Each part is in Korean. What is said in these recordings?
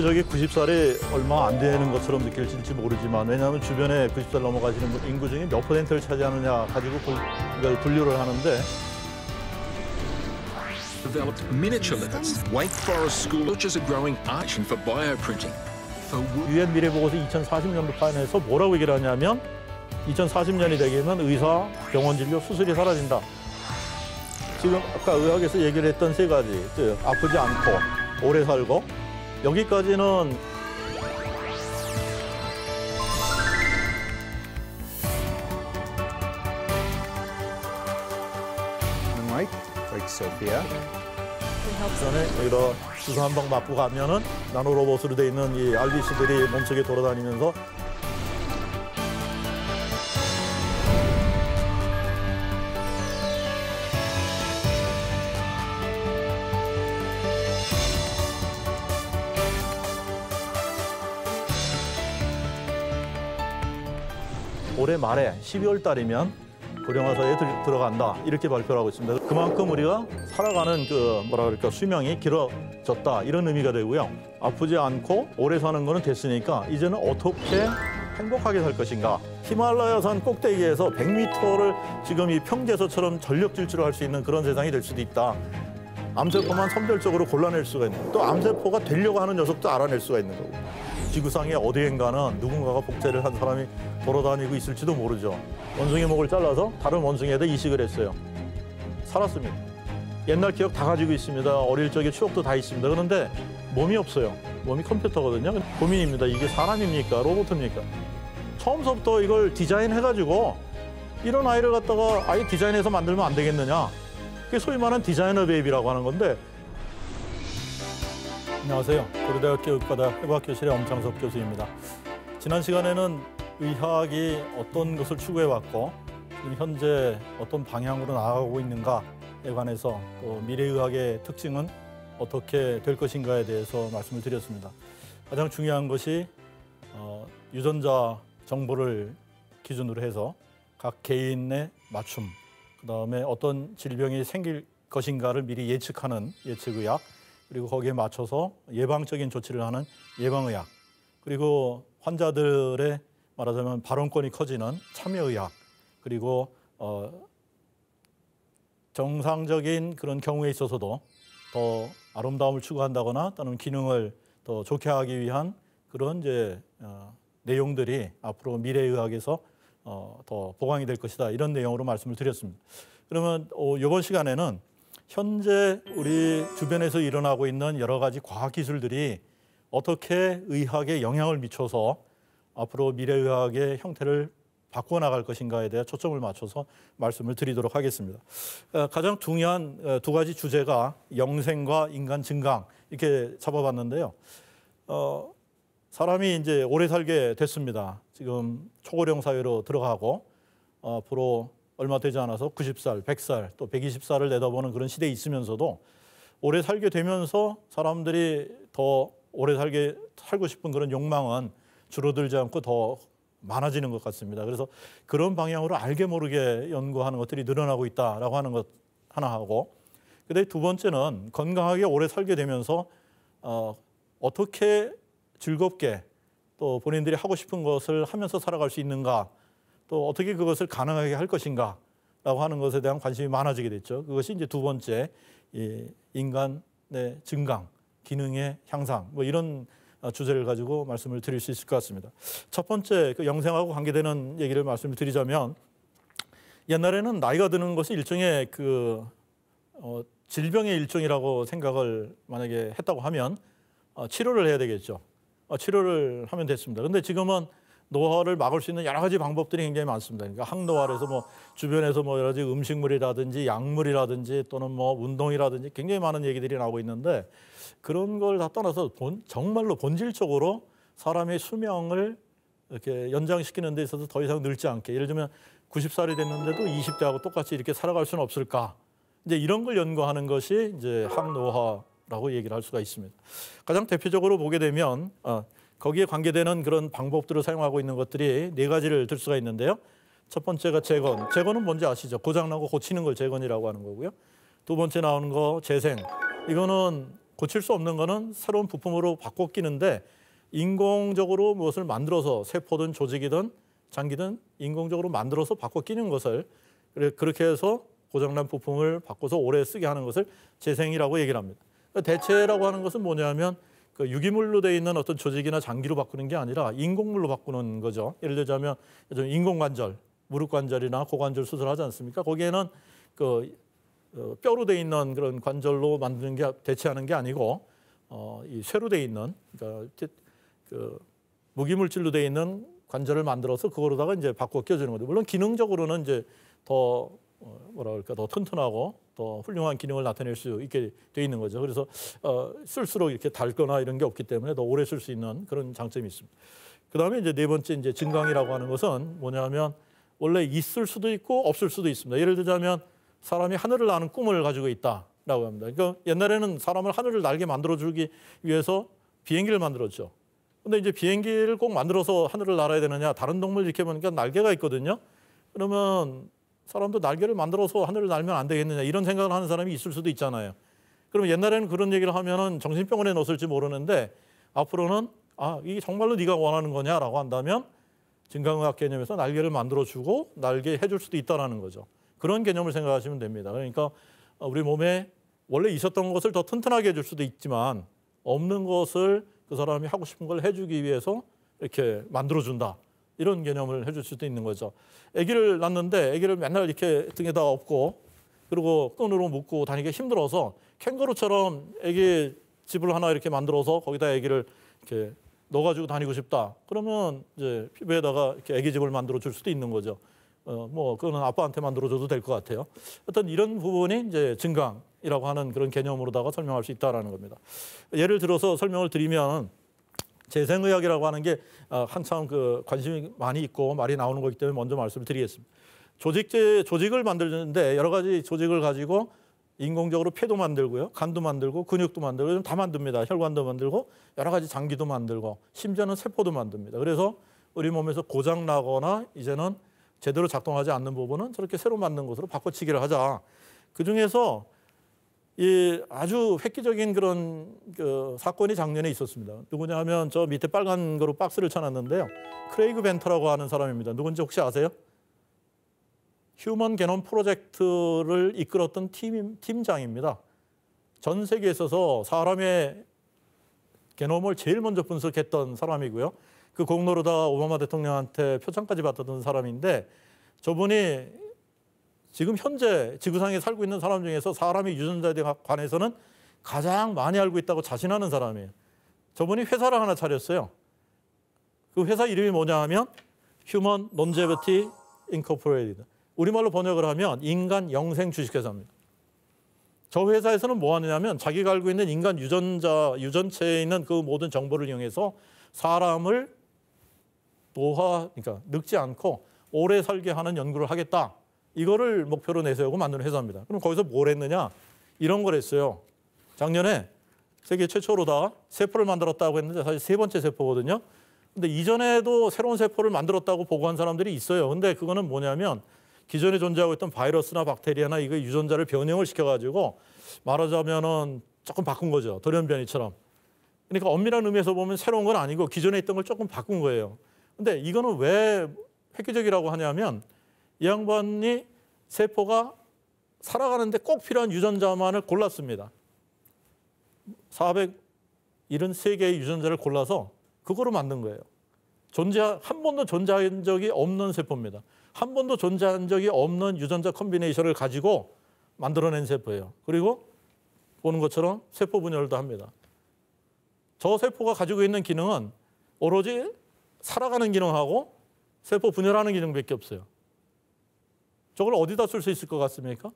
근데 저게 90살이 얼마 안 되는 것처럼 느껴질지 모르지만 왜냐하면 주변에 90살 넘어가시는 인구 중에 몇 퍼센트를 차지하느냐 가지고 이걸 분류를 하는데 developed miniature livers. Wake Forest School is a growing option for bioprinting. 유엔 미래보고서 2040년도 파견해서 뭐라고 얘기를 하냐면 2040년이 되면 의사, 병원 진료, 수술이 사라진다. 지금 아까 의학에서 얘기를 했던 세 가지, 즉 아프지 않고 오래 살고 여기까지는 like, like s o p 전에 이런 다 주사 한방 맞고 가면은 나노 로봇으로 돼 있는 이알비 c 들이 몸속에 돌아다니면서 올해 말에 12월 달이면 고령화사에 들어간다 이렇게 발표를 하고 있습니다. 그만큼 우리가 살아가는 그 뭐라 그럴까 수명이 길어졌다 이런 의미가 되고요. 아프지 않고 오래 사는 거는 됐으니까 이제는 어떻게 행복하게 살 것인가. 히말라야산 꼭대기에서 100m를 지금 이 평제서처럼 전력 질주를 할 수 있는 그런 세상이 될 수도 있다. 암세포만 선별적으로 골라낼 수가 있는 또 암세포가 되려고 하는 녀석도 알아낼 수가 있는 거고. 지구상의 어디엔가는 누군가가 복제를 한 사람이 돌아다니고 있을지도 모르죠. 원숭이 목을 잘라서 다른 원숭이에다 이식을 했어요. 살았습니다. 옛날 기억 다 가지고 있습니다. 어릴 적의 추억도 다 있습니다. 그런데 몸이 없어요. 몸이 컴퓨터거든요. 고민입니다. 이게 사람입니까? 로봇입니까? 처음서부터 이걸 디자인해가지고 이런 아이를 갖다가 아예 디자인해서 만들면 안 되겠느냐. 그게 소위 말하는 디자이너 베이비라고 하는 건데 안녕하세요. 고려대학교 의과대 해부학교실의 엄창섭 교수입니다. 지난 시간에는 의학이 어떤 것을 추구해왔고 현재 어떤 방향으로 나아가고 있는가에 관해서 또 미래의학의 특징은 어떻게 될 것인가에 대해서 말씀을 드렸습니다. 가장 중요한 것이 어, 유전자 정보를 기준으로 해서 각 개인의 맞춤, 그다음에 어떤 질병이 생길 것인가를 미리 예측하는 예측의학, 그리고 거기에 맞춰서 예방적인 조치를 하는 예방의학 그리고 환자들의 말하자면 발언권이 커지는 참여의학 그리고 어, 정상적인 그런 경우에 있어서도 더 아름다움을 추구한다거나 또는 기능을 더 좋게 하기 위한 그런 이제 어, 내용들이 앞으로 미래의학에서 어, 더 보강이 될 것이다 이런 내용으로 말씀을 드렸습니다. 그러면 어, 이번 시간에는 현재 우리 주변에서 일어나고 있는 여러 가지 과학 기술들이 어떻게 의학에 영향을 미쳐서 앞으로 미래의학의 형태를 바꿔 나갈 것인가에 대해 초점을 맞춰서 말씀을 드리도록 하겠습니다. 어, 가장 중요한 어, 두 가지 주제가 영생과 인간 증강 이렇게 잡아봤는데요. 어, 사람이 이제 오래 살게 됐습니다. 지금 초고령 사회로 들어가고 어, 앞으로 얼마 되지 않아서 90살, 100살, 또 120살을 내다보는 그런 시대에 있으면서도 오래 살게 되면서 사람들이 더 오래 살게 살고 싶은 그런 욕망은 줄어들지 않고 더 많아지는 것 같습니다. 그래서 그런 방향으로 알게 모르게 연구하는 것들이 늘어나고 있다라고 하는 것 하나 하고, 근데 두 번째는 건강하게 오래 살게 되면서 어, 어떻게 즐겁게 또 본인들이 하고 싶은 것을 하면서 살아갈 수 있는가 또 어떻게 그것을 가능하게 할 것인가 라고 하는 것에 대한 관심이 많아지게 됐죠. 그것이 이제 두 번째 인간의 증강, 기능의 향상 뭐 이런 어, 주제를 가지고 말씀을 드릴 수 있을 것 같습니다. 첫 번째 그 영생하고 관계되는 얘기를 말씀을 드리자면 옛날에는 나이가 드는 것이 일종의 그 어, 질병의 일종이라고 생각을 만약에 했다고 하면 어, 치료를 해야 되겠죠. 어, 치료를 하면 됐습니다. 근데 지금은 노화를 막을 수 있는 여러 가지 방법들이 굉장히 많습니다. 그러니까 항노화에서 뭐 주변에서 뭐 여러 가지 음식물이라든지 약물이라든지 또는 뭐 운동이라든지 굉장히 많은 얘기들이 나오고 있는데 그런 걸 다 떠나서 본, 정말로 본질적으로 사람의 수명을 이렇게 연장시키는 데 있어서 더 이상 늘지 않게 예를 들면 90살이 됐는데도 20대하고 똑같이 이렇게 살아갈 수는 없을까? 이제 이런 걸 연구하는 것이 이제 항노화라고 얘기를 할 수가 있습니다. 가장 대표적으로 보게 되면 어, 거기에 관계되는 그런 방법들을 사용하고 있는 것들이 네 가지를 들 수가 있는데요. 첫 번째가 재건. 재건은 뭔지 아시죠? 고장나고 고치는 걸 재건이라고 하는 거고요. 두 번째 나오는 거 재생. 이거는 고칠 수 없는 거는 새로운 부품으로 바꿔 끼는데 인공적으로 무엇을 만들어서 세포든 조직이든 장기든 인공적으로 만들어서 바꿔 끼는 것을 그렇게 해서 고장난 부품을 바꿔서 오래 쓰게 하는 것을 재생이라고 얘기를 합니다. 그러니까 대체라고 하는 것은 뭐냐면 그 유기물로 돼 있는 어떤 조직이나 장기로 바꾸는 게 아니라 인공물로 바꾸는 거죠. 예를 들자면 인공관절, 무릎관절이나 고관절 수술하지 않습니까? 거기에는 그 어, 뼈로 돼 있는 그런 관절로 만드는 게 대체하는 게 아니고 어, 이 쇠로 돼 있는 그러니까 그 무기물질로 돼 있는 관절을 만들어서 그거로다가 이제 바꿔 껴주는 거죠. 물론 기능적으로는 이제 더 어, 뭐라 그럴까 더 튼튼하고 또 훌륭한 기능을 나타낼 수 있게 돼 있는 거죠. 그래서 어, 쓸수록 이렇게 닳거나 이런 게 없기 때문에 더 오래 쓸 수 있는 그런 장점이 있습니다. 그다음에 이제 네 번째 이제 증강이라고 하는 것은 뭐냐면 원래 있을 수도 있고 없을 수도 있습니다. 예를 들자면 사람이 하늘을 나는 꿈을 가지고 있다라고 합니다. 그러니까 옛날에는 사람을 하늘을 날게 만들어 주기 위해서 비행기를 만들었죠. 근데 이제 비행기를 꼭 만들어서 하늘을 날아야 되느냐 다른 동물 이렇게 보니까 날개가 있거든요. 그러면 사람도 날개를 만들어서 하늘을 날면 안 되겠느냐 이런 생각을 하는 사람이 있을 수도 있잖아요. 그럼 옛날에는 그런 얘기를 하면은 정신병원에 넣었을지 모르는데 앞으로는 아 이게 정말로 네가 원하는 거냐라고 한다면 증강의학 개념에서 날개를 만들어주고 날개 해줄 수도 있다라는 거죠. 그런 개념을 생각하시면 됩니다. 그러니까 우리 몸에 원래 있었던 것을 더 튼튼하게 해줄 수도 있지만 없는 것을 그 사람이 하고 싶은 걸 해주기 위해서 이렇게 만들어준다. 이런 개념을 해줄 수도 있는 거죠. 아기를 낳는데 아기를 맨날 이렇게 등에다 업고 그리고 끈으로 묶고 다니기 힘들어서 캥거루처럼 아기 집을 하나 이렇게 만들어서 거기다 아기를 이렇게 넣어가지고 다니고 싶다. 그러면 이제 피부에다가 이렇게 아기 집을 만들어 줄 수도 있는 거죠. 어, 뭐 그거는 아빠한테 만들어 줘도 될 것 같아요. 어떤 이런 부분이 이제 증강이라고 하는 그런 개념으로다가 설명할 수 있다라는 겁니다. 예를 들어서 설명을 드리면 재생의학이라고 하는 게 어, 한참 그 관심이 많이 있고 말이 나오는 거기 때문에 먼저 말씀을 드리겠습니다. 조직제 조직을 만들는데 여러 가지 조직을 가지고 인공적으로 폐도 만들고요, 간도 만들고 근육도 만들고 다 만듭니다. 혈관도 만들고 여러 가지 장기도 만들고 심지어는 세포도 만듭니다. 그래서 우리 몸에서 고장 나거나 이제는 제대로 작동하지 않는 부분은 저렇게 새로 만든 것으로 바꿔치기를 하자. 그 중에서 이 아주 획기적인 그런 그 사건이 작년에 있었습니다. 누구냐 하면 저 밑에 빨간 거로 박스를 쳐놨는데요. 크레이그 벤터라고 하는 사람입니다. 누군지 혹시 아세요? 휴먼 개놈 프로젝트를 이끌었던 팀, 팀장입니다. 전 세계에 있어서 사람의 개놈을 제일 먼저 분석했던 사람이고요. 그 공로로다 오바마 대통령한테 표창까지 받았던 사람인데 저분이 지금 현재 지구상에 살고 있는 사람 중에서 사람의 유전자에 관해서는 가장 많이 알고 있다고 자신하는 사람이에요. 저분이 회사를 하나 차렸어요. 그 회사 이름이 뭐냐 하면 휴먼 논제베티 인코퍼레이드. 우리말로 번역을 하면 인간 영생 주식회사입니다. 저 회사에서는 뭐 하느냐면 자기가 알고 있는 인간 유전자, 유전체에 있는 그 모든 정보를 이용해서 사람을 노화, 그러니까 늙지 않고 오래 살게 하는 연구를 하겠다. 이거를 목표로 내세우고 만든 회사입니다. 그럼 거기서 뭘 했느냐? 이런 걸 했어요. 작년에 세계 최초로다 세포를 만들었다고 했는데 사실 세 번째 세포거든요. 근데 이전에도 새로운 세포를 만들었다고 보고한 사람들이 있어요. 근데 그거는 뭐냐면 기존에 존재하고 있던 바이러스나 박테리아나 이거 유전자를 변형을 시켜가지고 말하자면은 조금 바꾼 거죠. 돌연변이처럼. 그러니까 엄밀한 의미에서 보면 새로운 건 아니고 기존에 있던 걸 조금 바꾼 거예요. 근데 이거는 왜 획기적이라고 하냐면 이 양반이 세포가 살아가는데 꼭 필요한 유전자만을 골랐습니다. 473개의 유전자를 골라서 그거로 만든 거예요. 존재 한 번도 존재한 적이 없는 세포입니다. 한 번도 존재한 적이 없는 유전자 컨비네이션을 가지고 만들어낸 세포예요. 그리고 보는 것처럼 세포 분열도 합니다. 저 세포가 가지고 있는 기능은 오로지 살아가는 기능하고 세포 분열하는 기능밖에 없어요. 저걸 어디다 쓸 수 있을 것 같습니까?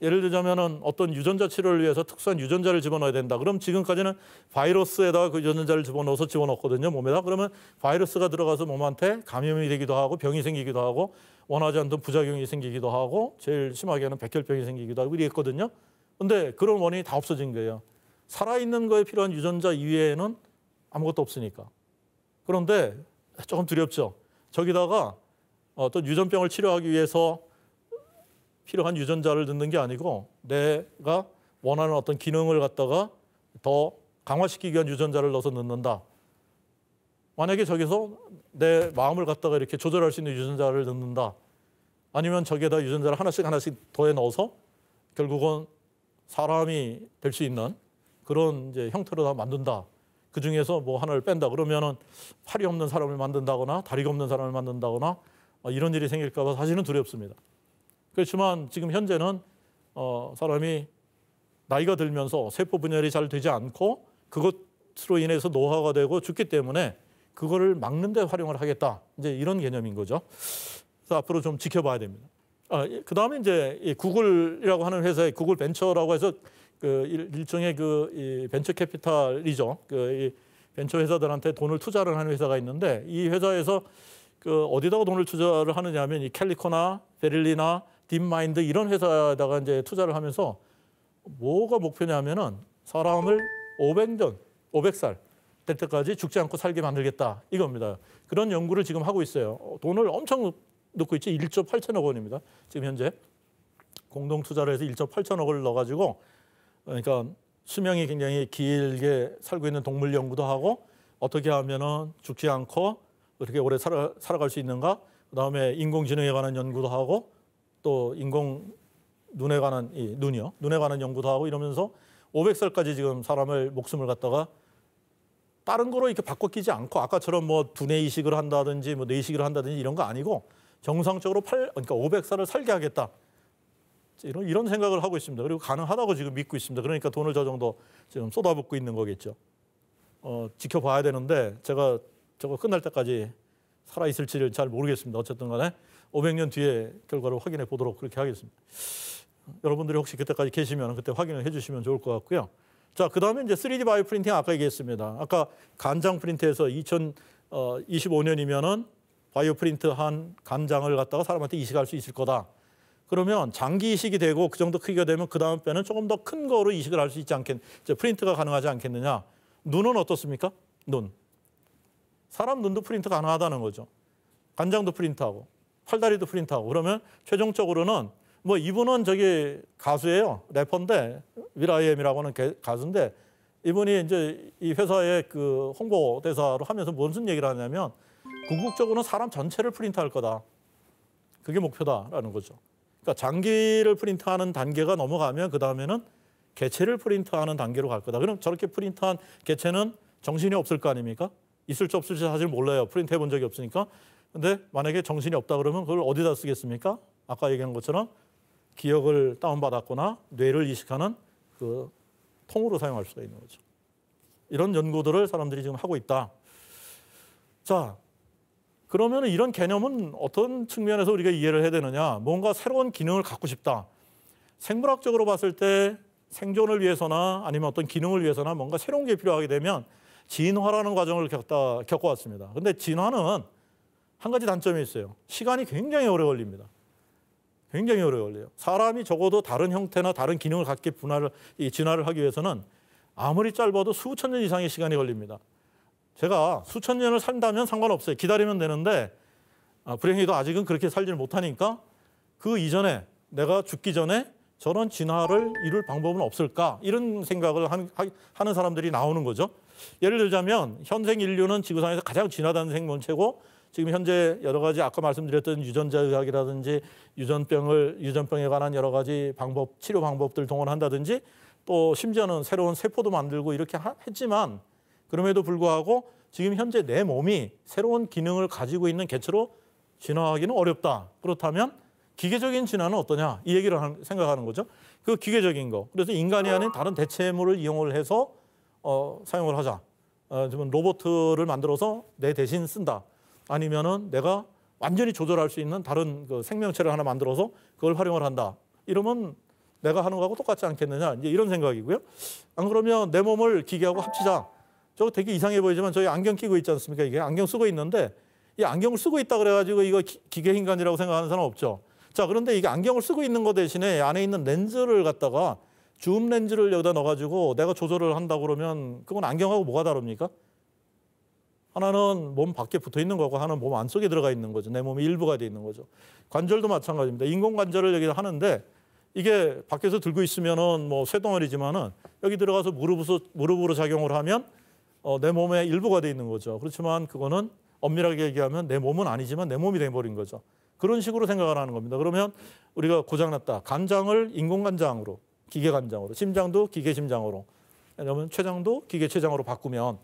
예를 들자면 어떤 유전자 치료를 위해서 특수한 유전자를 집어넣어야 된다. 그럼 지금까지는 바이러스에다가 그 유전자를 집어넣어서 집어넣거든요. 몸에다. 그러면 바이러스가 들어가서 몸한테 감염이 되기도 하고 병이 생기기도 하고 원하지 않던 부작용이 생기기도 하고 제일 심하게는 백혈병이 생기기도 하고 이랬거든요. 근데 그런 원인이 다 없어진 거예요. 살아있는 거에 필요한 유전자 이외에는 아무것도 없으니까. 그런데 조금 두렵죠. 저기다가 어떤 유전병을 치료하기 위해서 필요한 유전자를 넣는 게 아니고 내가 원하는 어떤 기능을 갖다가 더 강화시키기 위한 유전자를 넣어서 넣는다. 만약에 저기서 내 마음을 갖다가 이렇게 조절할 수 있는 유전자를 넣는다. 아니면 저기에다 유전자를 하나씩 하나씩 더해 넣어서 결국은 사람이 될 수 있는 그런 이제 형태로 다 만든다. 그 중에서 뭐 하나를 뺀다. 그러면은 팔이 없는 사람을 만든다거나 다리가 없는 사람을 만든다거나 뭐 이런 일이 생길까봐 사실은 두렵습니다. 그렇지만 지금 현재는 어, 사람이 나이가 들면서 세포 분열이 잘 되지 않고 그것으로 인해서 노화가 되고 죽기 때문에 그거를 막는 데 활용을 하겠다. 이제 이런 개념인 거죠. 그래서 앞으로 좀 지켜봐야 됩니다. 아, 예, 그 다음에 이제 이 구글이라고 하는 회사의 구글 벤처라고 해서 그 일, 종의 그이 벤처 캐피탈이죠. 그이 벤처 회사들한테 돈을 투자를 하는 회사가 있는데 이 회사에서 그 어디다가 돈을 투자를 하느냐 하면 이 캘리코나 베를리나 딥마인드 이런 회사에다가 이제 투자를 하면서 뭐가 목표냐면은 사람을 500년, 500살 될 때까지 죽지 않고 살게 만들겠다 이겁니다. 그런 연구를 지금 하고 있어요. 어, 돈을 엄청 넣고 있지 1조 8천억 원입니다. 지금 현재 공동 투자를 해서 1조 8천억을 넣어가지고 그러니까 수명이 굉장히 길게 살고 있는 동물 연구도 하고 어떻게 하면은 죽지 않고 어떻게 오래 살아, 살아갈 수 있는가 그다음에 인공지능에 관한 연구도 하고 또 인공 눈에 관한 이 눈이요. 눈에 관한 연구도 하고 이러면서 500살까지 지금 사람을 목숨을 갖다가 다른 거로 이렇게 바꿔 끼지 않고 아까처럼 뭐 두뇌 이식을 한다든지 뭐 뇌이식을 한다든지 이런 거 아니고 정상적으로 팔 그러니까 500살을 살게 하겠다. 이런 이런 생각을 하고 있습니다. 그리고 가능하다고 지금 믿고 있습니다. 그러니까 돈을 저 정도 지금 쏟아붓고 있는 거겠죠. 어, 지켜봐야 되는데 제가 저거 끝날 때까지 살아 있을지를 잘 모르겠습니다. 어쨌든 간에 500년 뒤에 결과를 확인해 보도록 그렇게 하겠습니다. 여러분들이 혹시 그때까지 계시면 그때 확인을 해 주시면 좋을 것 같고요. 자, 그 다음에 이제 3D 바이오 프린팅 아까 얘기했습니다. 아까 간장 프린트에서 2025년이면은 바이오 프린트 한 간장을 갖다가 사람한테 이식할 수 있을 거다. 그러면 장기 이식이 되고 그 정도 크기가 되면 그 다음 뼈는 조금 더 큰 거로 이식을 할 수 있지 않겠, 이 프린트가 가능하지 않겠느냐. 눈은 어떻습니까? 눈. 사람 눈도 프린트 가능하다는 거죠. 간장도 프린트하고. 팔다리도 프린트하고 그러면 최종적으로는 뭐 이분은 저기 가수예요. 래퍼인데 위라이엠이라고 하는 가수인데 이분이 이제 이 회사의 그 홍보 대사로 하면서 무슨 얘기를 하냐면 궁극적으로는 사람 전체를 프린트할 거다. 그게 목표다라는 거죠. 그러니까 장기를 프린트하는 단계가 넘어가면 그 다음에는 개체를 프린트하는 단계로 갈 거다. 그럼 저렇게 프린트한 개체는 정신이 없을 거 아닙니까? 있을지 없을지 사실 몰라요. 프린트해 본 적이 없으니까. 근데 만약에 정신이 없다 그러면 그걸 어디다 쓰겠습니까? 아까 얘기한 것처럼 기억을 다운받았거나 뇌를 이식하는 그 통으로 사용할 수가 있는 거죠. 이런 연구들을 사람들이 지금 하고 있다. 자, 그러면 이런 개념은 어떤 측면에서 우리가 이해를 해야 되느냐? 뭔가 새로운 기능을 갖고 싶다. 생물학적으로 봤을 때 생존을 위해서나 아니면 어떤 기능을 위해서나 뭔가 새로운 게 필요하게 되면 진화라는 과정을 겪다, 겪어왔습니다. 근데 진화는 한 가지 단점이 있어요. 시간이 굉장히 오래 걸립니다. 굉장히 오래 걸려요. 사람이 적어도 다른 형태나 다른 기능을 갖게 분할을, 이 진화를 하기 위해서는 아무리 짧아도 수천 년 이상의 시간이 걸립니다. 제가 수천 년을 산다면 상관없어요. 기다리면 되는데 아, 불행히도 아직은 그렇게 살지를 못하니까 그 이전에 내가 죽기 전에 저런 진화를 이룰 방법은 없을까 이런 생각을 한, 하, 는 사람들이 나오는 거죠. 예를 들자면 현생 인류는 지구상에서 가장 진화된 생명체고 지금 현재 여러 가지 아까 말씀드렸던 유전자 의학이라든지 유전병을 유전병에 관한 여러 가지 방법 치료 방법들 동원한다든지 또 심지어는 새로운 세포도 만들고 이렇게 했지만 그럼에도 불구하고 지금 현재 내 몸이 새로운 기능을 가지고 있는 개체로 진화하기는 어렵다. 그렇다면 기계적인 진화는 어떠냐 이 얘기를 생각하는 거죠. 그 기계적인 거. 그래서 인간이 아닌 다른 대체물을 이용을 해서 어, 사용을 하자. 어, 지금 로보트를 만들어서 내 대신 쓴다. 아니면은 내가 완전히 조절할 수 있는 다른 그 생명체를 하나 만들어서 그걸 활용을 한다. 이러면 내가 하는 거하고 똑같지 않겠느냐. 이제 이런 생각이고요. 안 그러면 내 몸을 기계하고 합치자. 저거 되게 이상해 보이지만 저희 안경 끼고 있지 않습니까? 이게 안경 쓰고 있는데 이 안경을 쓰고 있다 그래가지고 이거 기, 계 인간이라고 생각하는 사람 없죠. 자, 그런데 이게 안경을 쓰고 있는 거 대신에 안에 있는 렌즈를 갖다가 줌 렌즈를 여기다 넣어가지고 내가 조절을 한다 그러면 그건 안경하고 뭐가 다릅니까? 하나는 몸 밖에 붙어 있는 거고 하나는 몸 안쪽에 들어가 있는 거죠. 내 몸의 일부가 되어 있는 거죠. 관절도 마찬가지입니다. 인공 관절을 여기서 하는데 이게 밖에서 들고 있으면은 뭐 쇠덩어리지만은 여기 들어가서 무릎으로 무릎으로 작용을 하면 어, 내 몸의 일부가 되어 있는 거죠. 그렇지만 그거는 엄밀하게 얘기하면 내 몸은 아니지만 내 몸이 돼 버린 거죠. 그런 식으로 생각을 하는 겁니다. 그러면 우리가 고장났다. 간장을 인공 간장으로 기계 간장으로 심장도 기계 심장으로 그러면 췌장도 기계 췌장으로 바꾸면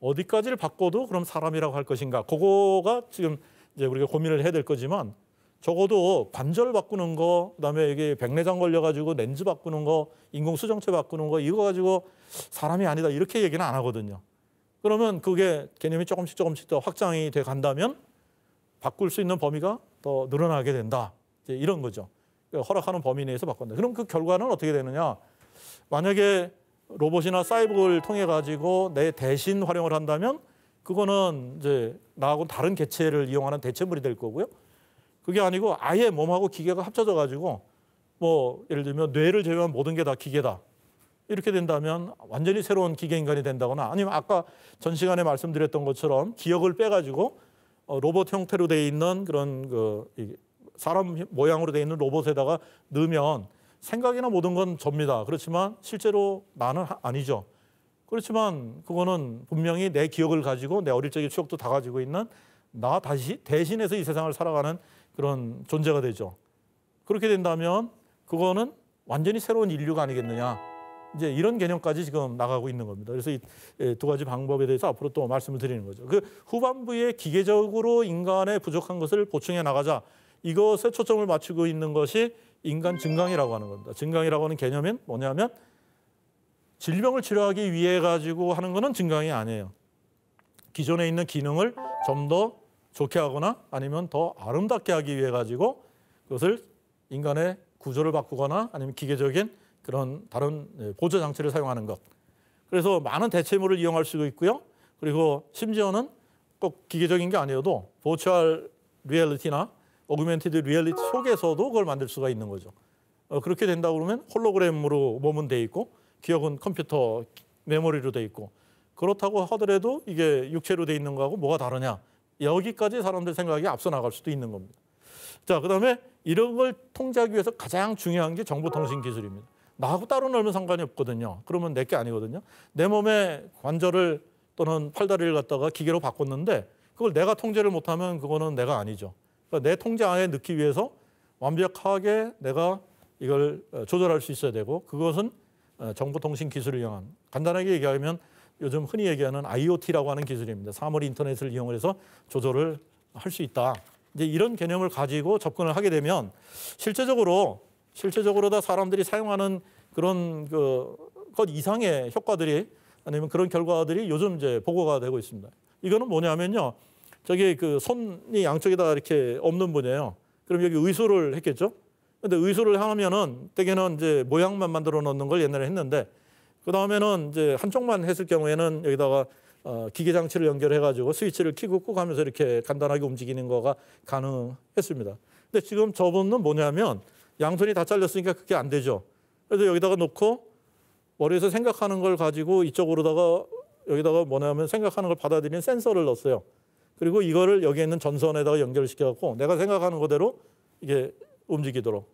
어디까지를 바꿔도 그럼 사람이라고 할 것인가? 그거가 지금 이제 우리가 고민을 해야 될 거지만 적어도 관절 바꾸는 거, 그다음에 이게 백내장 걸려가지고 렌즈 바꾸는 거, 인공 수정체 바꾸는 거 이거 가지고 사람이 아니다 이렇게 얘기는 안 하거든요. 그러면 그게 개념이 조금씩 조금씩 더 확장이 돼 간다면 바꿀 수 있는 범위가 더 늘어나게 된다. 이런 거죠. 그러니까 허락하는 범위 내에서 바꾼다. 그럼 그 결과는 어떻게 되느냐? 만약에 로봇이나 사이버를 통해 가지고 내 대신 활용을 한다면 그거는 이제 나하고 다른 개체를 이용하는 대체물이 될 거고요. 그게 아니고 아예 몸하고 기계가 합쳐져 가지고 뭐 예를 들면 뇌를 제외한 모든 게 다 기계다. 이렇게 된다면 완전히 새로운 기계 인간이 된다거나 아니면 아까 전 시간에 말씀드렸던 것처럼 기억을 빼가지고 어, 로봇 형태로 돼 있는 그런 그 사람 모양으로 돼 있는 로봇에다가 넣으면 생각이나 모든 건 접니다. 그렇지만 실제로 나는 아니죠. 그렇지만 그거는 분명히 내 기억을 가지고 내 어릴 적의 추억도 다 가지고 있는 나 다시 대신해서 이 세상을 살아가는 그런 존재가 되죠. 그렇게 된다면 그거는 완전히 새로운 인류가 아니겠느냐. 이제 이런 개념까지 지금 나가고 있는 겁니다. 그래서 이두 예, 가지 방법에 대해서 앞으로 또 말씀을 드리는 거죠. 그 후반부에 기계적으로 인간의 부족한 것을 보충해 나가자. 이것에 초점을 맞추고 있는 것이 인간 증강이라고 하는 겁니다. 증강이라고 하는 개념은 뭐냐면 질병을 치료하기 위해 가지고 하는 것은 증강이 아니에요. 기존에 있는 기능을 좀 더 좋게 하거나 아니면 더 아름답게 하기 위해 가지고 그것을 인간의 구조를 바꾸거나 아니면 기계적인 그런 다른 예, 보조 장치를 사용하는 것. 그래서 많은 대체물을 이용할 수도 있고요. 그리고 심지어는 꼭 기계적인 게 아니어도 보추얼 리얼리티나 어그멘티드 리얼리티 속에서도 그걸 만들 수가 있는 거죠. 어, 그렇게 된다 그러면 홀로그램으로 몸은 돼 있고 기억은 컴퓨터 메모리로 돼 있고 그렇다고 하더라도 이게 육체로 돼 있는 거하고 뭐가 다르냐 여기까지 사람들 생각이 앞서 나갈 수도 있는 겁니다. 자 그다음에 이런 걸 통제하기 위해서 가장 중요한 게 정보통신 기술입니다. 나하고 따로 놀면 상관이 없거든요. 그러면 내 게 아니거든요. 내 몸의 관절을 또는 팔다리를 갖다가 기계로 바꿨는데 그걸 내가 통제를 못하면 그거는 내가 아니죠. 그러니까 내 통제 안에 넣기 위해서 완벽하게 내가 이걸 어, 조절할 수 있어야 되고 그것은 어, 정보통신 기술을 이용한 간단하게 얘기하면 요즘 흔히 얘기하는 IoT라고 하는 기술입니다. 사물 인터넷을 이용해서 조절을 할 수 있다. 이제 이런 개념을 가지고 접근을 하게 되면 실제적으로 실제적으로 다 사람들이 사용하는 그런 그것 이상의 효과들이 아니면 그런 결과들이 요즘 이제 보고가 되고 있습니다. 이거는 뭐냐면요. 저기 그 손이 양쪽에다 이렇게 없는 분이에요. 그럼 여기 의소를 했겠죠? 근데 의소를 하면은 대개는 이제 모양만 만들어 놓는 걸 옛날에 했는데 그 다음에는 이제 한쪽만 했을 경우에는 여기다가 어, 기계 장치를 연결해 가지고 스위치를 키고 꾹 하면서 이렇게 간단하게 움직이는 거가 가능했습니다. 근데 지금 저분은 뭐냐면 양손이 다 잘렸으니까 그게 안 되죠. 그래서 여기다가 놓고 머리에서 생각하는 걸 가지고 이쪽으로다가 여기다가 뭐냐면 생각하는 걸 받아들이는 센서를 넣었어요. 그리고 이거를 여기 있는 전선에다가 연결시켜갖고 내가 생각하는 그대로 이게 움직이도록.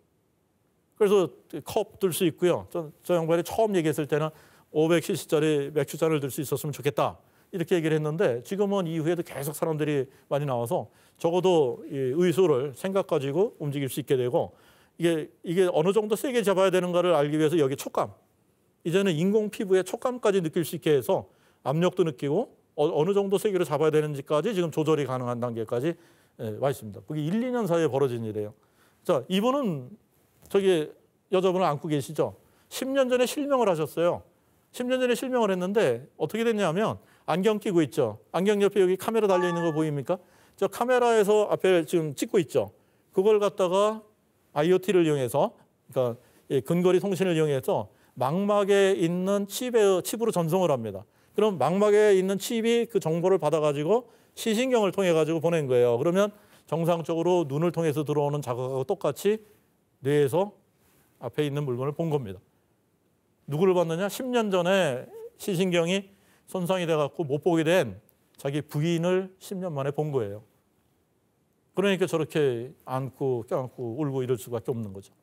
그래서 컵 들 수 있고요. 저, 저 양반이 처음 얘기했을 때는 500cc짜리 맥주잔을 들 수 있었으면 좋겠다. 이렇게 얘기를 했는데 지금은 이후에도 계속 사람들이 많이 나와서 적어도 이 의수를 생각 가지고 움직일 수 있게 되고 이게 이게 어느 정도 세게 잡아야 되는가를 알기 위해서 여기 촉감 이제는 인공 피부의 촉감까지 느낄 수 있게 해서 압력도 느끼고 어, 느 정도 세기로 잡아야 되는지까지 지금 조절이 가능한 단계까지 예, 와 있습니다. 그게 1, 2년 사이에 벌어진 일이에요. 자, 이분은 저기 여자분을 안고 계시죠? 10년 전에 실명을 하셨어요. 10년 전에 실명을 했는데 어떻게 됐냐면 안경 끼고 있죠. 안경 옆에 여기 카메라 달려 있는 거 보입니까? 저 카메라에서 앞에 지금 찍고 있죠. 그걸 갖다가 IoT를 이용해서 그러니까 근거리 통신을 이용해서 망막에 있는 칩에 칩으로 전송을 합니다. 그럼 망막에 있는 칩이 그 정보를 받아가지고 시신경을 통해 가지고 보낸 거예요. 그러면 정상적으로 눈을 통해서 들어오는 자극하고 똑같이 뇌에서 앞에 있는 물건을 본 겁니다. 누구를 봤느냐? 10년 전에 시신경이 손상이 돼갖고 못 보게 된 자기 부인을 10년 만에 본 거예요. 그러니까 저렇게 안고 껴안고 울고 이럴 수밖에 없는 거죠.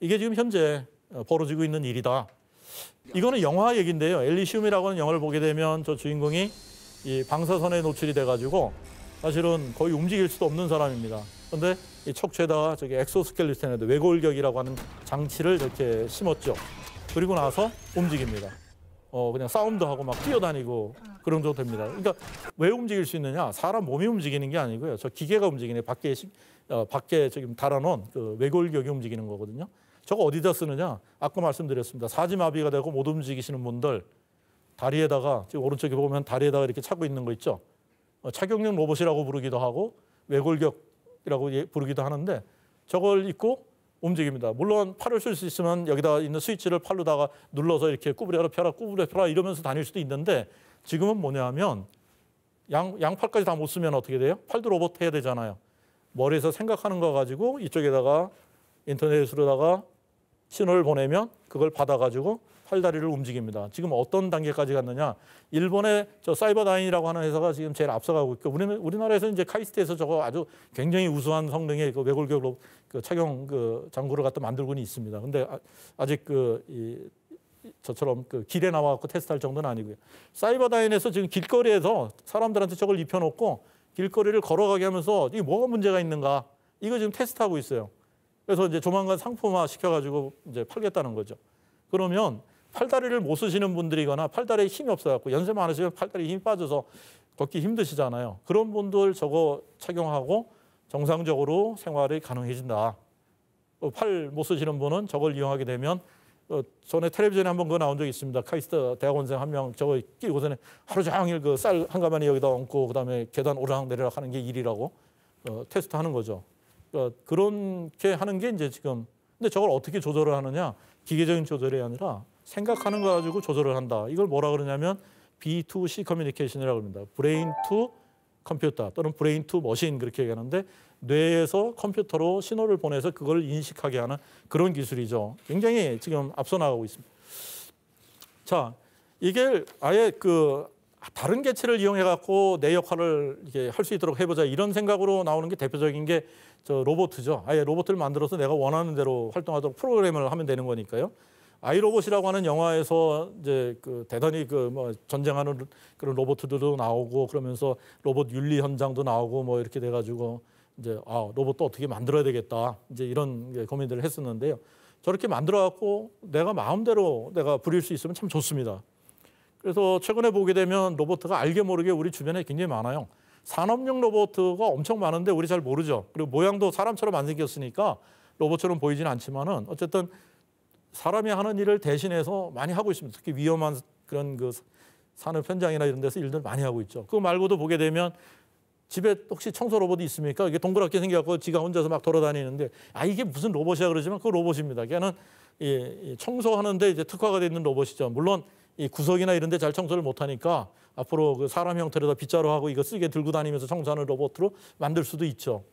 이게 지금 현재 벌어지고 있는 일이다. 이거는 영화 얘긴데요. 엘리시움이라고 하는 영화를 보게 되면 저 주인공이 이 방사선에 노출이 돼가지고 사실은 거의 움직일 수도 없는 사람입니다. 그런데 이 척추에다가 저기 엑소스켈리스텐에도 외골격이라고 하는 장치를 이렇게 심었죠. 그리고 나서 움직입니다. 어 그냥 싸움도 하고 막 뛰어다니고 그런 정도 됩니다. 그러니까 왜 움직일 수 있느냐? 사람 몸이 움직이는 게 아니고요. 저 기계가 움직이네. 밖에 어, 밖에 지금 달아놓은 그 외골격이 움직이는 거거든요. 저거 어디다 쓰느냐? 아까 말씀드렸습니다. 사지마비가 되고 못 움직이시는 분들 다리에다가 지금 오른쪽에 보면 다리에다가 이렇게 차고 있는 거 있죠. 어, 착용용 로봇이라고 부르기도 하고 외골격이라고 예, 부르기도 하는데 저걸 입고 움직입니다. 물론 팔을 쓸 수 있으면 여기다 있는 스위치를 팔로다가 눌러서 이렇게 구부려라 펴라 구부려 펴라 이러면서 다닐 수도 있는데 지금은 뭐냐 면 양, 양팔까지 다 못 쓰면 어떻게 돼요? 팔도 로봇 해야 되잖아요. 머리에서 생각하는 거 가지고 이쪽에다가 인터넷으로다가 신호를 보내면 그걸 받아가지고 팔다리를 움직입니다. 지금 어떤 단계까지 갔느냐? 일본의 저 사이버다인이라고 하는 회사가 지금 제일 앞서가고 있고 우리는 우리나라에서 이제 카이스트에서 저거 아주 굉장히 우수한 성능의 그 외골격 그 착용 그 장구를 갖다 만들고는 있습니다. 근데 아, 직그 이, 저처럼 그 길에 나와갖고 테스트할 정도는 아니고요. 사이버다인에서 지금 길거리에서 사람들한테 저걸 입혀놓고 길거리를 걸어가게 하면서 이게 뭐가 문제가 있는가? 이거 지금 테스트하고 있어요. 그래서 이제 조만간 상품화 시켜가지고 이제 팔겠다는 거죠. 그러면 팔다리를 못 쓰시는 분들이거나 팔다리에 힘이 없어갖고 연세 많으시면 팔다리 힘이 빠져서 걷기 힘드시잖아요. 그런 분들 저거 착용하고 정상적으로 생활이 가능해진다. 어, 팔못 쓰시는 분은 저걸 이용하게 되면 어, 전에 텔레비전에 한번 그거 나온 적이 있습니다. 카이스트 대학원생 한 명 저거 끼고 전에 하루 종일 그 쌀한 가마니 여기다 얹고 그다음에 계단 오르락 내리락 하는 게 일이라고 어, 테스트하는 거죠. 그러니까 그렇게 하는 게 이제 지금 근데 저걸 어떻게 조절을 하느냐 기계적인 조절이 아니라 생각하는 거 가지고 조절을 한다. 이걸 뭐라 그러냐면 B2C 커뮤니케이션이라고 합니다. 브레인 투 컴퓨터 또는 브레인 투 머신 그렇게 얘기하는데 뇌에서 컴퓨터로 신호를 보내서 그걸 인식하게 하는 그런 기술이죠. 굉장히 지금 앞서 나가고 있습니다. 자, 이게 아예 그 다른 개체를 이용해 갖고 내 역할을 이게 할수 있도록 해보자 이런 생각으로 나오는 게 대표적인 게 저 로봇이죠. 아예 로봇을 만들어서 내가 원하는 대로 활동하도록 프로그램을 하면 되는 거니까요. 아이로봇이라고 하는 영화에서 이제 그 대단히 그 뭐 전쟁하는 그런 로봇들도 나오고 그러면서 로봇 윤리 현장도 나오고 뭐 이렇게 돼가지고 이제 아 로봇도 어떻게 만들어야 되겠다 이제 이런 고민들을 했었는데요. 저렇게 만들어 갖고 내가 마음대로 내가 부릴 수 있으면 참 좋습니다. 그래서 최근에 보게 되면 로봇가 알게 모르게 우리 주변에 굉장히 많아요. 산업용 로봇가 엄청 많은데 우리 잘 모르죠. 그리고 모양도 사람처럼 안 생겼으니까 로봇처럼 보이진 않지만은 어쨌든 사람이 하는 일을 대신해서 많이 하고 있습니다. 특히 위험한 그런 그 산업 현장이나 이런 데서 일들 많이 하고 있죠. 그거 말고도 보게 되면 집에 혹시 청소 로봇이 있습니까? 이게 동그랗게 생겨갖고 지가 혼자서 막 돌아다니는데 아 이게 무슨 로봇이야 그러지만 그 로봇입니다. 걔는 이 청소하는데 이제 특화가 되 있는 로봇이죠. 물론 이 구석이나 이런 데 잘 청소를 못 하니까 앞으로 그 사람 형태로다 빗자루 하고 이거 쓰게 들고 다니면서 청소하는 로봇으로 만들 수도 있죠.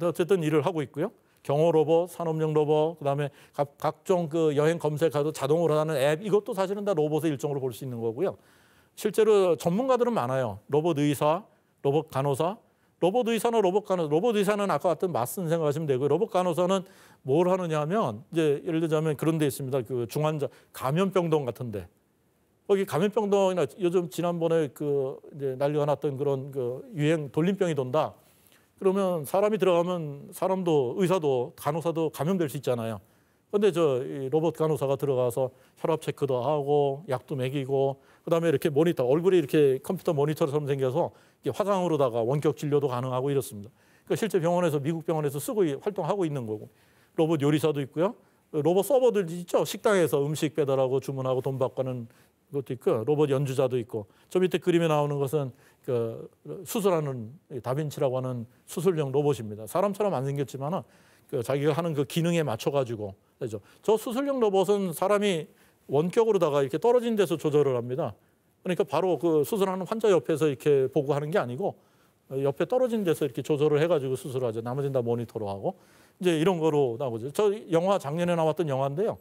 어쨌든 일을 하고 있고요. 경호 로봇, 산업용 로봇, 그다음에 각, 종그 여행 검색하도 자동으로 하는 앱 이것도 사실은 다 로봇의 일종으로 볼 수 있는 거고요. 실제로 전문가들은 많아요. 로봇 의사, 로봇 간호사, 로봇 의사나 로봇 간호사, 로봇 의사는 아까 왔던 마슨 생각하시면 되고요. 로봇 간호사는 뭘 하느냐 하면 이제 예를 들자면 그런 데 있습니다. 그 중환자 감염병동 같은데 여기 감염병동이나 요즘 지난번에 그 이제 난리가 났던 그런 그 유행 돌림병이 돈다. 그러면 사람이 들어가면 사람도 의사도 간호사도 감염될 수 있잖아요. 근데 저 로봇 간호사가 들어가서 혈압 체크도 하고 약도 먹이고 그다음에 이렇게 모니터 얼굴이 이렇게 컴퓨터 모니터처럼 생겨서 화상으로다가 원격 진료도 가능하고 이렇습니다. 그러니까 실제 병원에서 미국 병원에서 쓰고 활동하고 있는 거고 로봇 요리사도 있고요. 로봇 서버들 있죠. 식당에서 음식 배달하고 주문하고 돈 받고 하는 것도 있고 로봇 연주자도 있고 저 밑에 그림에 나오는 것은 그 수술하는 다빈치라고 하는 수술용 로봇입니다. 사람처럼 안 생겼지만은 그 자기가 하는 그 기능에 맞춰 가지고 되죠. 저 수술용 로봇은 사람이 원격으로다가 이렇게 떨어진 데서 조절을 합니다. 그러니까 바로 그 수술하는 환자 옆에서 이렇게 보고 하는 게 아니고 옆에 떨어진 데서 이렇게 조절을 해가지고 수술하죠. 을 나머지는 다 모니터로 하고 이제 이런 거로 나오죠. 저 영화 작년에 나왔던 영화인데요.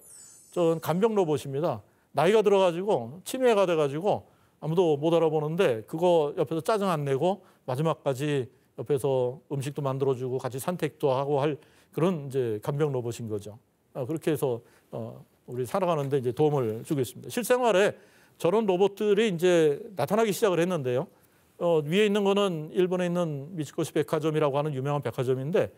저 간병 로봇입니다. 나이가 들어가지고 치매가 돼가지고 아무도 못 알아보는데 그거 옆에서 짜증 안 내고 마지막까지 옆에서 음식도 만들어주고 같이 산책도 하고 할 그런 이제 간병 로봇인 거죠. 아, 그렇게 해서 어, 우리 살아가는데 이제 도움을 주고 있습니다. 실생활에 저런 로봇들이 이제 나타나기 시작을 했는데요. 어, 위에 있는 거는 일본에 있는 미츠코시 백화점이라고 하는 유명한 백화점인데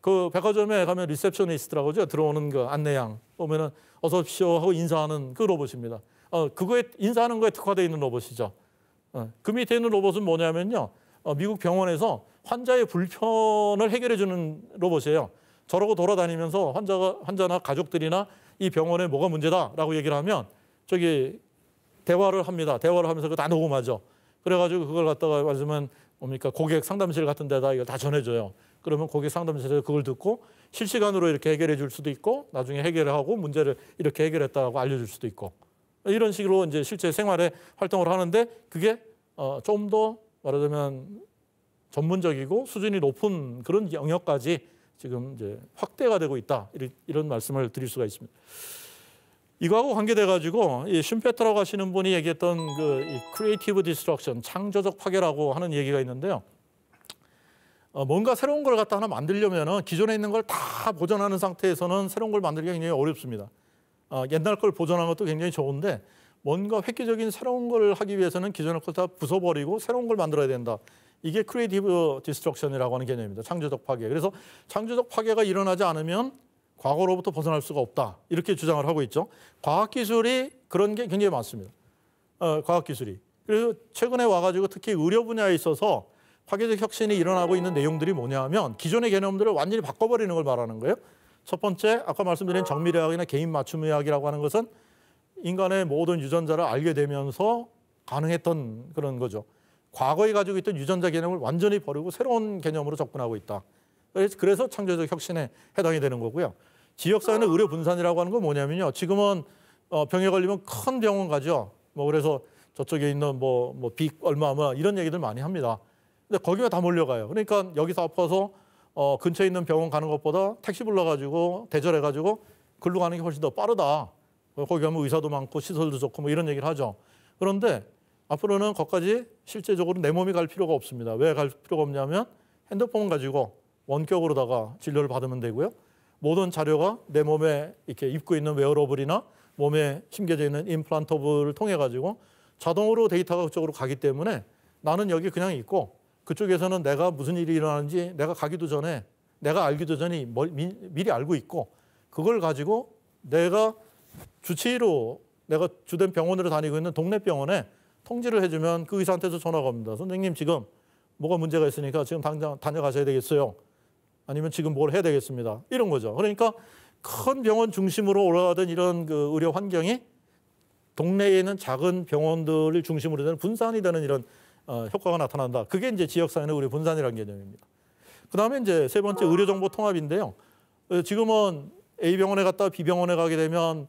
그 백화점에 가면 리셉션이스트라고 하죠. 들어오는 그 안내양 보면은 어서 오십시오 하고 인사하는 그 로봇입니다. 어, 그거에 인사하는 거에 특화되어 있는 로봇이죠. 어, 그 밑에 있는 로봇은 뭐냐면요. 어, 미국 병원에서 환자의 불편을 해결해 주는 로봇이에요. 저러고 돌아다니면서 환자가 환자나 가족들이나 이 병원에 뭐가 문제다라고 얘기를 하면 저기 대화를 합니다. 대화를 하면서 그다 거 녹음하죠. 그래가지고 그걸 갖다가 말하자면 뭡니까 고객 상담실 같은 데다 이걸 다 전해줘요. 그러면 고객 상담실에서 그걸 듣고 실시간으로 이렇게 해결해 줄 수도 있고 나중에 해결하고 문제를 이렇게 해결했다고 알려줄 수도 있고 이런 식으로 이제 실제 생활에 활동을 하는데 그게 어, 좀더 말하자면 전문적이고 수준이 높은 그런 영역까지 지금 이제 확대가 되고 있다 이런 말씀을 드릴 수가 있습니다. 이거하고 관계돼 가지고 이 슘페트라고 하시는 분이 얘기했던 그 크리에이티브 디스트럭션 창조적 파괴라고 하는 얘기가 있는데요. 어, 뭔가 새로운 걸 갖다 하나 만들려면 기존에 있는 걸 다 보존하는 상태에서는 새로운 걸 만들기가 굉장히 어렵습니다. 아, 옛날 걸 보존하는 것도 굉장히 좋은데 뭔가 획기적인 새로운 걸 하기 위해서는 기존의 걸 다 부숴버리고 새로운 걸 만들어야 된다. 이게 크리에이티브 디스트럭션이라고 하는 개념입니다. 창조적 파괴. 그래서 창조적 파괴가 일어나지 않으면 과거로부터 벗어날 수가 없다. 이렇게 주장을 하고 있죠. 과학기술이 그런 게 굉장히 많습니다. 어, 과학기술이. 그래서 최근에 와가지고 특히 의료 분야에 있어서 화계적 혁신이 일어나고 있는 내용들이 뭐냐 하면 기존의 개념들을 완전히 바꿔버리는 걸 말하는 거예요. 첫 번째, 아까 말씀드린 정밀의학이나 개인 맞춤의학이라고 하는 것은 인간의 모든 유전자를 알게 되면서 가능했던 그런 거죠. 과거에 가지고 있던 유전자 개념을 완전히 버리고 새로운 개념으로 접근하고 있다. 그래서 창조적 혁신에 해당이 되는 거고요. 지역사회는 의료 분산이라고 하는 건 뭐냐면요. 지금은 어, 병에 걸리면 큰 병원 가죠. 뭐 그래서 저쪽에 있는 뭐, 뭐, 얼마, 뭐 이런 얘기들 많이 합니다. 근데 거기가 다 몰려가요. 그러니까 여기서 아파서 어, 근처에 있는 병원 가는 것보다 택시 불러가지고 대절해가지고 글로 가는 게 훨씬 더 빠르다. 거기 가면 의사도 많고 시설도 좋고 뭐 이런 얘기를 하죠. 그런데 앞으로는 거기까지 실제적으로 내 몸이 갈 필요가 없습니다. 왜 갈 필요가 없냐면 핸드폰 가지고 원격으로다가 진료를 받으면 되고요. 모든 자료가 내 몸에 이렇게 입고 있는 웨어러블이나 몸에 심겨져 있는 임플란터블을 통해 가지고 자동으로 데이터가 그쪽으로 가기 때문에 나는 여기 그냥 있고 그쪽에서는 내가 무슨 일이 일어나는지 내가 가기도 전에 내가 알기도 전에 미리 알고 있고 그걸 가지고 내가 주치의로 내가 주된 병원으로 다니고 있는 동네 병원에 통지를 해주면 그 의사한테서 전화가 옵니다. 선생님 지금 뭐가 문제가 있으니까 지금 당장 다녀가셔야 되겠어요. 아니면 지금 뭘 해야 되겠습니다. 이런 거죠. 그러니까 큰 병원 중심으로 올라가던 이런 그 의료 환경이 동네에 있는 작은 병원들을 중심으로 되는 분산이 되는 이런 어, 효과가 나타난다. 그게 이제 지역사회는 우리 분산이라는 개념입니다. 그 다음에 이제 세 번째 의료정보 통합인데요. 어, 지금은 A병원에 갔다 B병원에 가게 되면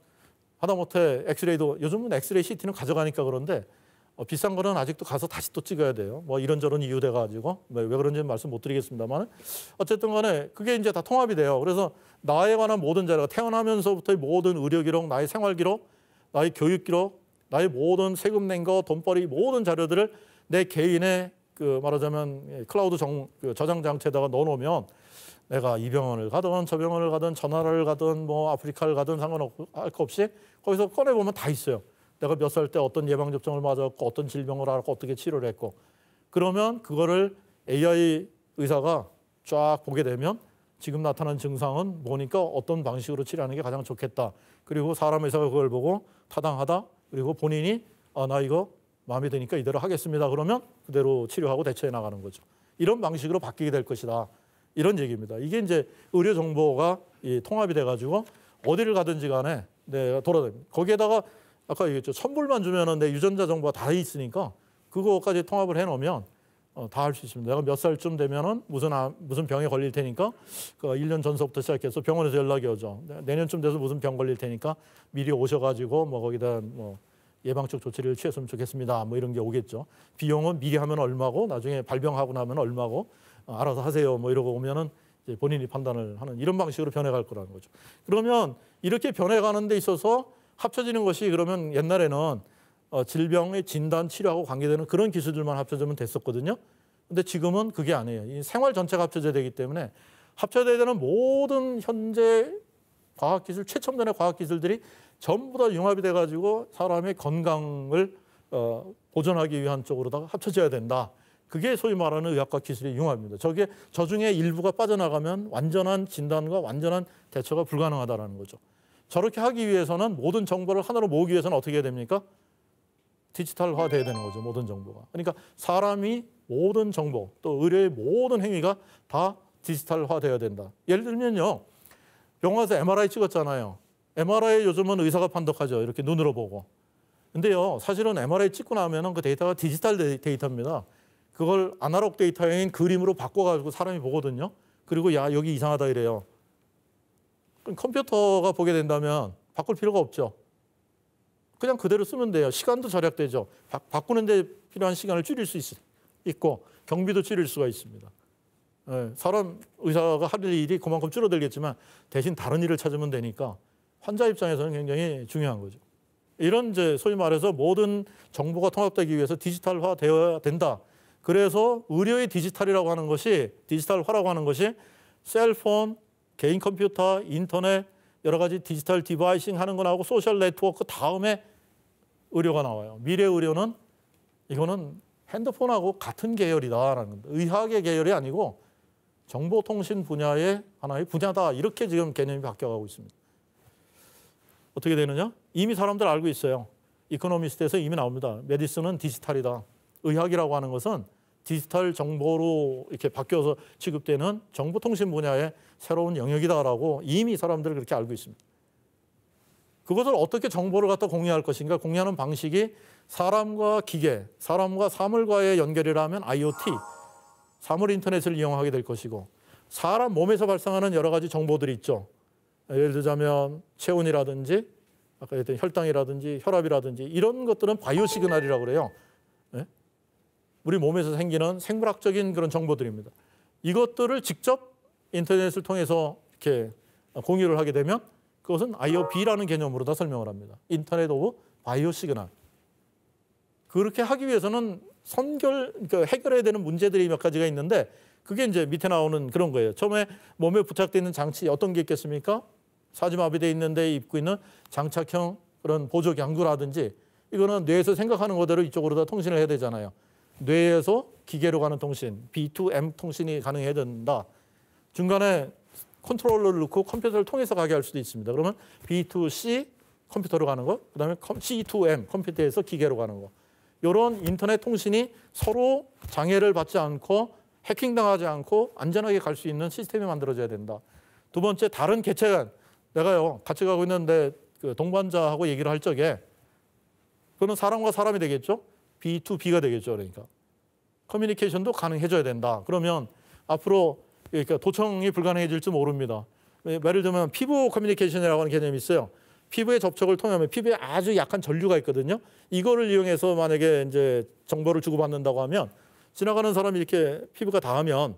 하다못해 엑스레이도 요즘은 엑스레이 CT는 가져가니까 그런데 어, 비싼 거는 아직도 가서 다시 또 찍어야 돼요. 뭐 이런저런 이유 돼 가지고 뭐 왜 그런지는 말씀 못 드리겠습니다만 어쨌든 간에 그게 이제 다 통합이 돼요. 그래서 나에 관한 모든 자료가 태어나면서부터의 모든 의료 기록, 나의 생활 기록, 나의 교육 기록, 나의 모든 세금 낸 거, 돈벌이 모든 자료들을 내 개인의 그 말하자면 예, 클라우드 정, 그 저장 장치에다가 넣어놓으면 내가 이 병원을 가든 저 병원을 가든 전화를 가든 뭐 아프리카를 가든 상관없고 할거 없이 거기서 꺼내 보면 다 있어요. 내가 몇 살 때 어떤 예방 접종을 맞았고 어떤 질병을 앓고 어떻게 치료를 했고 그러면 그거를 AI 의사가 쫙 보게 되면 지금 나타난 증상은 뭐니까 어떤 방식으로 치료하는 게 가장 좋겠다. 그리고 사람 의사가 그걸 보고 타당하다. 그리고 본인이 아 나 이거 마음에 드니까 이대로 하겠습니다. 그러면 그대로 치료하고 대처해 나가는 거죠. 이런 방식으로 바뀌게 될 것이다. 이런 얘기입니다. 이게 이제 의료 정보가 이 통합이 돼가지고 어디를 가든지 간에 내가 네, 돌아다닙니다. 거기에다가 아까 얘기했죠. 선불만 주면은 내 유전자 정보가 다 있으니까 그거까지 통합을 해놓으면 어, 다 할 수 있습니다. 내가 몇 살쯤 되면은 무슨 아, 무슨 병에 걸릴 테니까 그 1년 전서부터 시작해서 병원에서 연락이 오죠. 내년쯤 돼서 무슨 병 걸릴 테니까 미리 오셔가지고 뭐 거기다 뭐 예방적 조치를 취했으면 좋겠습니다. 뭐 이런 게 오겠죠. 비용은 미리 하면 얼마고 나중에 발병하고 나면 얼마고 어, 알아서 하세요. 뭐 이러고 오면은 이제 본인이 판단을 하는 이런 방식으로 변해갈 거라는 거죠. 그러면 이렇게 변해가는 데 있어서 합쳐지는 것이 그러면 옛날에는 어, 질병의 진단, 치료하고 관계되는 그런 기술들만 합쳐지면 됐었거든요. 근데 지금은 그게 아니에요. 이 생활 전체가 합쳐져야 되기 때문에 합쳐져야 되는 모든 현재 과학기술, 최첨단의 과학기술들이 전부 다 융합이 돼가지고 사람의 건강을 어, 보존하기 위한 쪽으로다가 합쳐져야 된다. 그게 소위 말하는 의학과 기술의 융합입니다. 저게 저 중에 일부가 빠져나가면 완전한 진단과 완전한 대처가 불가능하다라는 거죠. 저렇게 하기 위해서는 모든 정보를 하나로 모으기 위해서는 어떻게 해야 됩니까? 디지털화 돼야 되는 거죠, 모든 정보가. 그러니까 사람이 모든 정보, 또 의료의 모든 행위가 다 디지털화 돼야 된다. 예를 들면요. 병원 에서 MRI 찍었잖아요. MRI 요즘은 의사가 판독하죠. 이렇게 눈으로 보고. 근데요, 사실은 MRI 찍고 나면은 그 데이터가 디지털 데이터입니다. 그걸 아날로그 데이터인 그림으로 바꿔가지고 사람이 보거든요. 그리고 야, 여기 이상하다 이래요. 그럼 컴퓨터가 보게 된다면 바꿀 필요가 없죠. 그냥 그대로 쓰면 돼요. 시간도 절약되죠. 바, 꾸는데 필요한 시간을 줄일 수 있, 있고 경비도 줄일 수가 있습니다. 예, 사람 의사가 할 일이 그만큼 줄어들겠지만 대신 다른 일을 찾으면 되니까 환자 입장에서는 굉장히 중요한 거죠. 이런 이제 소위 말해서 모든 정보가 통합되기 위해서 디지털화 되어야 된다. 그래서 의료의 디지털이라고 하는 것이 디지털화라고 하는 것이 셀폰, 개인 컴퓨터, 인터넷 여러 가지 디지털 디바이싱 하는 거하고 소셜 네트워크 다음에 의료가 나와요. 미래 의료는 이거는 핸드폰하고 같은 계열이다라는 겁니다. 의학의 계열이 아니고 정보통신 분야의 하나의 분야다. 이렇게 지금 개념이 바뀌어가고 있습니다. 어떻게 되느냐? 이미 사람들 알고 있어요. 이코노미스트에서 이미 나옵니다. 메디슨은 디지털이다. 의학이라고 하는 것은 디지털 정보로 이렇게 바뀌어서 취급되는 정보통신 분야의 새로운 영역이다라고 이미 사람들은 그렇게 알고 있습니다. 그것을 어떻게 정보를 갖다 공유할 것인가? 공유하는 방식이 사람과 기계, 사람과 사물과의 연결이라면 IoT, 사물 인터넷을 이용하게 될 것이고 사람 몸에서 발생하는 여러 가지 정보들이 있죠. 예를 들자면 체온이라든지 아까 했던 혈당이라든지 혈압이라든지 이런 것들은 바이오 시그널이라고 그래요. 예? 우리 몸에서 생기는 생물학적인 그런 정보들입니다. 이것들을 직접 인터넷을 통해서 이렇게 공유를 하게 되면 그것은 IOB라는 개념으로 다 설명을 합니다. 인터넷 오브 바이오 시그널. 그렇게 하기 위해서는 선결 그 해결해야 되는 문제들이 몇 가지가 있는데 그게 이제 밑에 나오는 그런 거예요. 처음에 몸에 부착돼 있는 장치 어떤 게 있겠습니까? 사지마비돼 있는데 입고 있는 장착형 그런 보조 경구라든지 이거는 뇌에서 생각하는 거대로 이쪽으로 다 통신을 해야 되잖아요. 뇌에서 기계로 가는 통신, B2M 통신이 가능해야 된다. 중간에 컨트롤러를 넣고 컴퓨터를 통해서 가게 할 수도 있습니다. 그러면 B2C 컴퓨터로 가는 거, 그다음에 C2M 컴퓨터에서 기계로 가는 거. 이런 인터넷 통신이 서로 장애를 받지 않고 해킹당하지 않고 안전하게 갈 수 있는 시스템이 만들어져야 된다. 두 번째 다른 개체간 내가요 같이 가고 있는데 그 동반자하고 얘기를 할 적에 그거는 사람과 사람이 되겠죠. B2B가 되겠죠. 그러니까 커뮤니케이션도 가능해져야 된다. 그러면 앞으로 그러니까 도청이 불가능해질지 모릅니다. 예를 들면 피부 커뮤니케이션이라고 하는 개념이 있어요. 피부에 접촉을 통하면 피부에 아주 약한 전류가 있거든요. 이거를 이용해서 만약에 이제 정보를 주고받는다고 하면 지나가는 사람이 이렇게 피부가 닿으면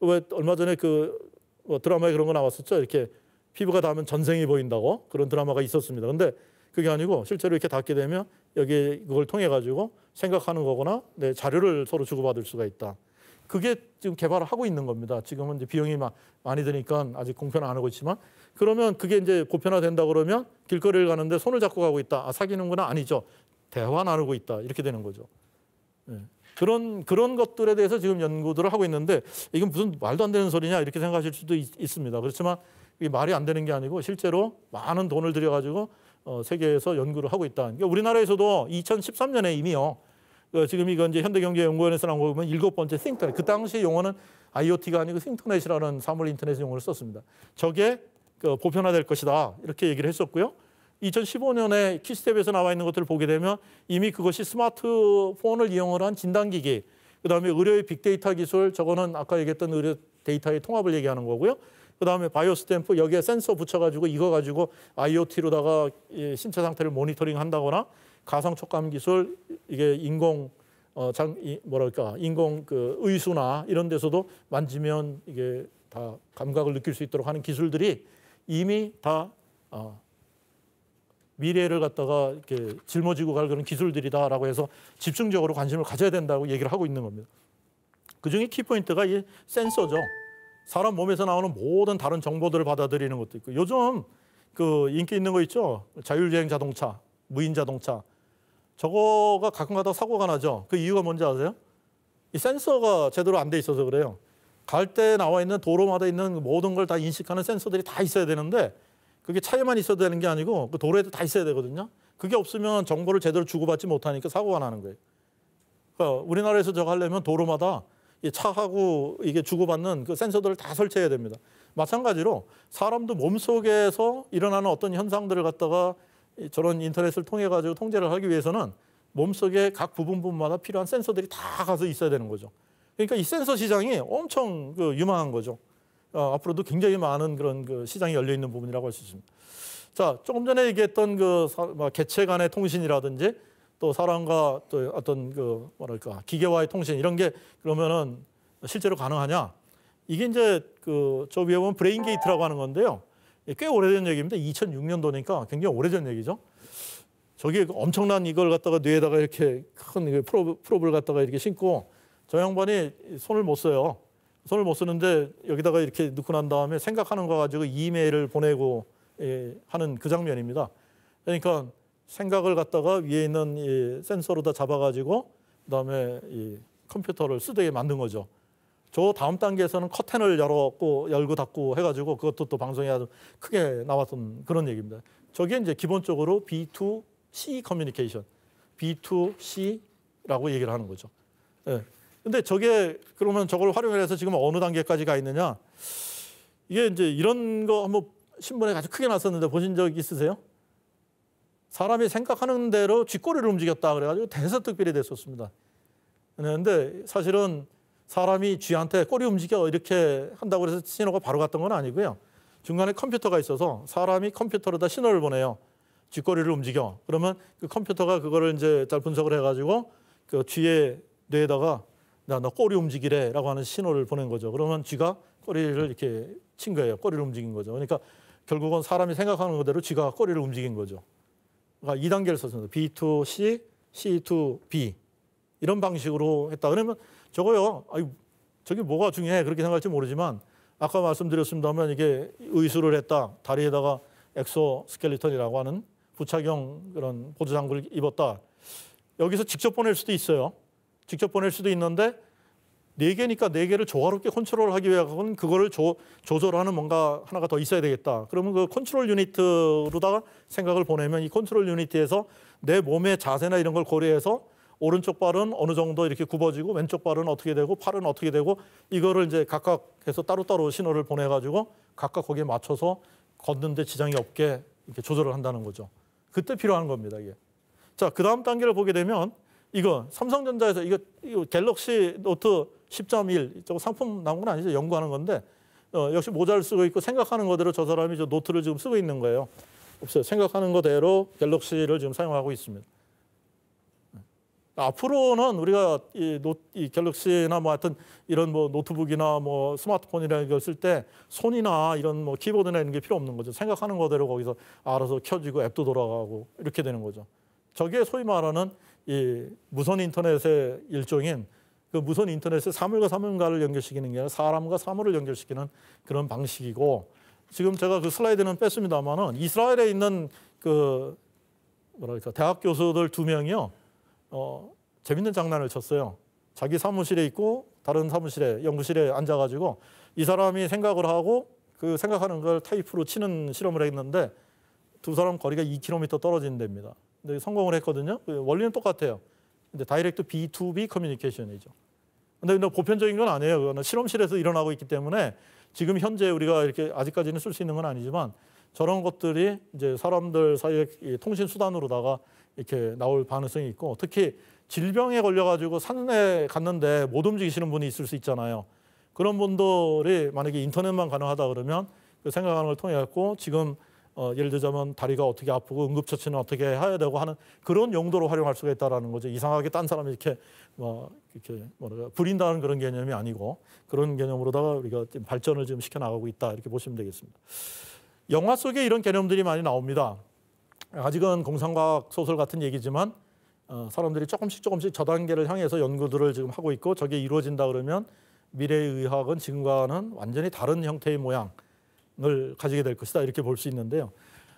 왜 얼마 전에 그 뭐 드라마에 그런 거 나왔었죠. 이렇게 피부가 닿으면 전생이 보인다고 그런 드라마가 있었습니다. 근데 그게 아니고 실제로 이렇게 닿게 되면 여기 그걸 통해 가지고 생각하는 거거나 내 자료를 서로 주고받을 수가 있다. 그게 지금 개발을 하고 있는 겁니다. 지금은 이제 비용이 많이 드니까 아직 공표는 안 하고 있지만 그러면 그게 이제 보편화된다 그러면 길거리를 가는데 손을 잡고 가고 있다. 아, 사귀는구나. 아니죠. 대화 나누고 있다. 이렇게 되는 거죠. 네. 그런, 그런 것들에 대해서 지금 연구들을 하고 있는데 이건 무슨 말도 안 되는 소리냐 이렇게 생각하실 수도 있, 습니다 그렇지만 이 말이 안 되는 게 아니고 실제로 많은 돈을 들여가지고 어, 세계에서 연구를 하고 있다. 그러니까 우리나라에서도 2013년에 이미요. 그 지금 이건 이제 현대경제연구원에서 나온 거 보면 일곱 번째 싱크넷. 그 당시 용어는 IoT가 아니고 싱크넷이라는 사물 인터넷 용어를 썼습니다. 저게 그 보편화될 것이다 이렇게 얘기를 했었고요. 2015년에 키스텝에서 나와 있는 것들을 보게 되면 이미 그것이 스마트폰을 이용을 한 진단기기, 그다음에 의료의 빅데이터 기술, 저거는 아까 얘기했던 의료 데이터의 통합을 얘기하는 거고요. 그다음에 바이오 스탬프 여기에 센서 붙여가지고 이거 가지고 IoT로다가 신체 상태를 모니터링 한다거나 가상 촉감 기술 이게 인공 어, 장, 이, 뭐랄까, 인공 그 의수나 이런 데서도 만지면 이게 다 감각을 느낄 수 있도록 하는 기술들이 이미 다 어, 미래를 갖다가 이렇게 짊어지고 갈 그런 기술들이다라고 해서 집중적으로 관심을 가져야 된다고 얘기를 하고 있는 겁니다. 그중에 키포인트가 이 센서죠. 사람 몸에서 나오는 모든 다른 정보들을 받아들이는 것도 있고 요즘 그 인기 있는 거 있죠. 자율주행 자동차, 무인 자동차. 저거가 가끔가다 사고가 나죠. 그 이유가 뭔지 아세요? 이 센서가 제대로 안 돼 있어서 그래요. 갈때 나와 있는 도로마다 있는 모든 걸 다 인식하는 센서들이 다 있어야 되는데 그게 차에만 있어야 되는 게 아니고 그 도로에도 다 있어야 되거든요. 그게 없으면 정보를 제대로 주고받지 못하니까 사고가 나는 거예요. 그러니까 우리나라에서 저거 하려면 도로마다 이 차하고 이게 주고받는 그 센서들을 다 설치해야 됩니다. 마찬가지로 사람도 몸속에서 일어나는 어떤 현상들을 갖다가 저런 인터넷을 통해 가지고 통제를 하기 위해서는 몸속에각 부분 부분마다 필요한 센서들이 다 가서 있어야 되는 거죠. 그러니까 이 센서 시장이 엄청 그 유망한 거죠. 어, 앞으로도 굉장히 많은 그런 그 시장이 열려 있는 부분이라고 할 수 있습니다. 자, 조금 전에 얘기했던 그 뭐 개체 간의 통신이라든지 또 사람과 또 어떤 그 뭐랄까 기계와의 통신 이런 게 그러면은 실제로 가능하냐? 이게 이제 그 저 위에 보면 브레인 게이트라고 하는 건데요. 예, 꽤 오래된 얘기입니다. 2006년도니까 굉장히 오래전 얘기죠. 저기 엄청난 이걸 갖다가 뇌에다가 이렇게 큰 그 프로브, 프로브를 갖다가 이렇게 신고 저 양반이 손을 못 써요. 손을 못 쓰는데 여기다가 이렇게 넣고 난 다음에 생각하는 거 가지고 이메일을 보내고 예, 하는 그 장면입니다. 그러니까 생각을 갖다가 위에 있는 이 센서로 다 잡아가지고 그다음에 이 컴퓨터를 쓰되게 만든 거죠. 저 다음 단계에서는 커튼을 열었고 열고 닫고 해가지고 그것도 또 방송에 아주 크게 나왔던 그런 얘기입니다. 저게 이제 기본적으로 B2C 커뮤니케이션, B2C라고 얘기를 하는 거죠. 예. 근데 저게 그러면 저걸 활용을 해서 지금 어느 단계까지 가 있느냐? 이게 이제 이런 거 한번 신문에 아주 크게 났었는데 보신 적 있으세요? 사람이 생각하는 대로 쥐꼬리를 움직였다 그래가지고 대서특별이 됐었습니다. 그런데 사실은 사람이 쥐한테 꼬리 움직여 이렇게 한다고 해서 신호가 바로 갔던 건 아니고요. 중간에 컴퓨터가 있어서 사람이 컴퓨터로다 신호를 보내요. 쥐꼬리를 움직여. 그러면 그 컴퓨터가 그거를 이제 잘 분석을 해가지고 그 쥐의 뇌에다가 나, 너 꼬리 움직이래 라고 하는 신호를 보낸 거죠. 그러면 쥐가 꼬리를 이렇게 친 거예요. 꼬리를 움직인 거죠. 그러니까 결국은 사람이 생각하는 그대로 쥐가 꼬리를 움직인 거죠. 그러니까 2단계를 썼습니다. B2C, C2B. 이런 방식으로 했다. 그러면 저거요. 아이 저게 뭐가 중요해. 그렇게 생각할지 모르지만 아까 말씀드렸습니다만 이게 의수를 했다. 다리에다가 엑소 스켈리턴이라고 하는 부착용 그런 보조 장구를 입었다. 여기서 직접 보낼 수도 있어요. 직접 보낼 수도 있는데 네 개니까 네 개를 조화롭게 컨트롤하기 위해서는 그거를 조, 조절하는 뭔가 하나가 더 있어야 되겠다. 그러면 그 컨트롤 유니트로다가 생각을 보내면 이 컨트롤 유니트에서 내 몸의 자세나 이런 걸 고려해서 오른쪽 발은 어느 정도 이렇게 굽어지고 왼쪽 발은 어떻게 되고 팔은 어떻게 되고 이거를 이제 각각 해서 따로따로 신호를 보내가지고 각각 거기에 맞춰서 걷는데 지장이 없게 이렇게 조절을 한다는 거죠. 그때 필요한 겁니다. 이게. 자, 그 다음 단계를 보게 되면 이거 삼성전자에서 이거, 이거 갤럭시 노트 10.1 저거 상품 나온 건 아니죠. 연구하는 건데 어, 역시 모자를 쓰고 있고 생각하는 거대로 저 사람이 저 노트를 지금 쓰고 있는 거예요. 없어요. 생각하는 거대로 갤럭시를 지금 사용하고 있습니다. 네. 앞으로는 우리가 이, 노, 이 갤럭시나 뭐 하여튼 이런 뭐 노트북이나 뭐 스마트폰이나 이걸 쓸 때 손이나 이런 뭐 키보드나 이런 게 필요 없는 거죠. 생각하는 거대로 거기서 알아서 켜지고 앱도 돌아가고 이렇게 되는 거죠. 저게 소위 말하는 이 무선 인터넷의 일종인 그 무선 인터넷의 사물과 사물과를 연결시키는 게 아니라 사람과 사물을 연결시키는 그런 방식이고 지금 제가 그 슬라이드는 뺐습니다만은 이스라엘에 있는 그 뭐랄까 대학 교수들 두 명이요 어 재밌는 장난을 쳤어요 자기 사무실에 있고 다른 사무실에 연구실에 앉아가지고 이 사람이 생각을 하고 그 생각하는 걸 타이프로 치는 실험을 했는데 두 사람 거리가 2km 떨어진 데입니다. 네, 성공을 했거든요. 그 원리는 똑같아요. 근데 다이렉트 B2B 커뮤니케이션이죠. 근데 이건 보편적인 건 아니에요. 그거는 실험실에서 일어나고 있기 때문에 지금 현재 우리가 이렇게 아직까지는 쓸 수 있는 건 아니지만 저런 것들이 이제 사람들 사이에 통신 수단으로다가 이렇게 나올 가능성이 있고 특히 질병에 걸려가지고 산에 갔는데 못 움직이시는 분이 있을 수 있잖아요. 그런 분들이 만약에 인터넷만 가능하다 그러면 그 생각하는 걸 통해 갖고 지금 어, 예를 들자면 다리가 어떻게 아프고 응급처치는 어떻게 해야 되고 하는 그런 용도로 활용할 수가 있다라는 거죠. 이상하게 딴 사람이 이렇게 뭐 이렇게 뭐랄까 부린다는 그런 개념이 아니고 그런 개념으로다가 우리가 지금 발전을 지금 시켜 나가고 있다 이렇게 보시면 되겠습니다. 영화 속에 이런 개념들이 많이 나옵니다. 아직은 공상과학 소설 같은 얘기지만 어, 사람들이 조금씩 조금씩 저 단계를 향해서 연구들을 지금 하고 있고 저게 이루어진다 그러면 미래의 의학은 지금과는 완전히 다른 형태의 모양. 영향을 가지게 될 것이다 이렇게 볼 수 있는데요.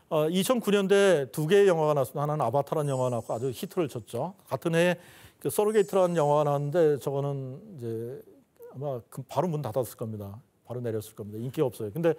어, 2009년대 두 개의 영화가 나왔습니다. 하나는 아바타라는 영화가 나왔고 아주 히트를 쳤죠. 같은 해에 그 서로게이트라는 영화가 나왔는데 저거는 이제 아마 바로 문 닫았을 겁니다. 바로 내렸을 겁니다. 인기가 없어요. 근데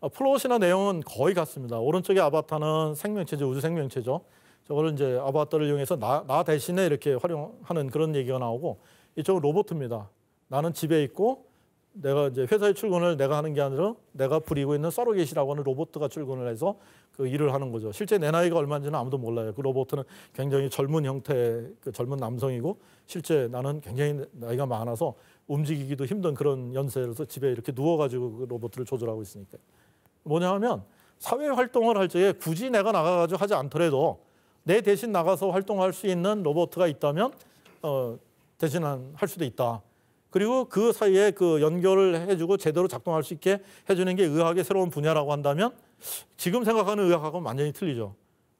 어, 플롯이나 내용은 거의 같습니다. 오른쪽에 아바타는 생명체죠. 우주 생명체죠. 저거를 이제 아바타를 이용해서 나, 나 대신에 이렇게 활용하는 그런 얘기가 나오고 이쪽은 로보트입니다. 나는 집에 있고 내가 이제 회사의 출근을 내가 하는 게 아니라 내가 부리고 있는 서로겟시라고 하는 로봇가 출근을 해서 그 일을 하는 거죠. 실제 내 나이가 얼마인지는 아무도 몰라요. 그 로봇은 굉장히 젊은 형태의 그 젊은 남성이고 실제 나는 굉장히 나이가 많아서 움직이기도 힘든 그런 연세로서 집에 이렇게 누워가지고 그 로봇을 조절하고 있으니까. 뭐냐 하면 사회 활동을 할 적에 굳이 내가 나가가지고 하지 않더라도 내 대신 나가서 활동할 수 있는 로봇가 있다면 어, 대신 할 수도 있다. 그리고 그 사이에 그 연결을 해주고 제대로 작동할 수 있게 해주는 게 의학의 새로운 분야라고 한다면 지금 생각하는 의학하고는 완전히 틀리죠.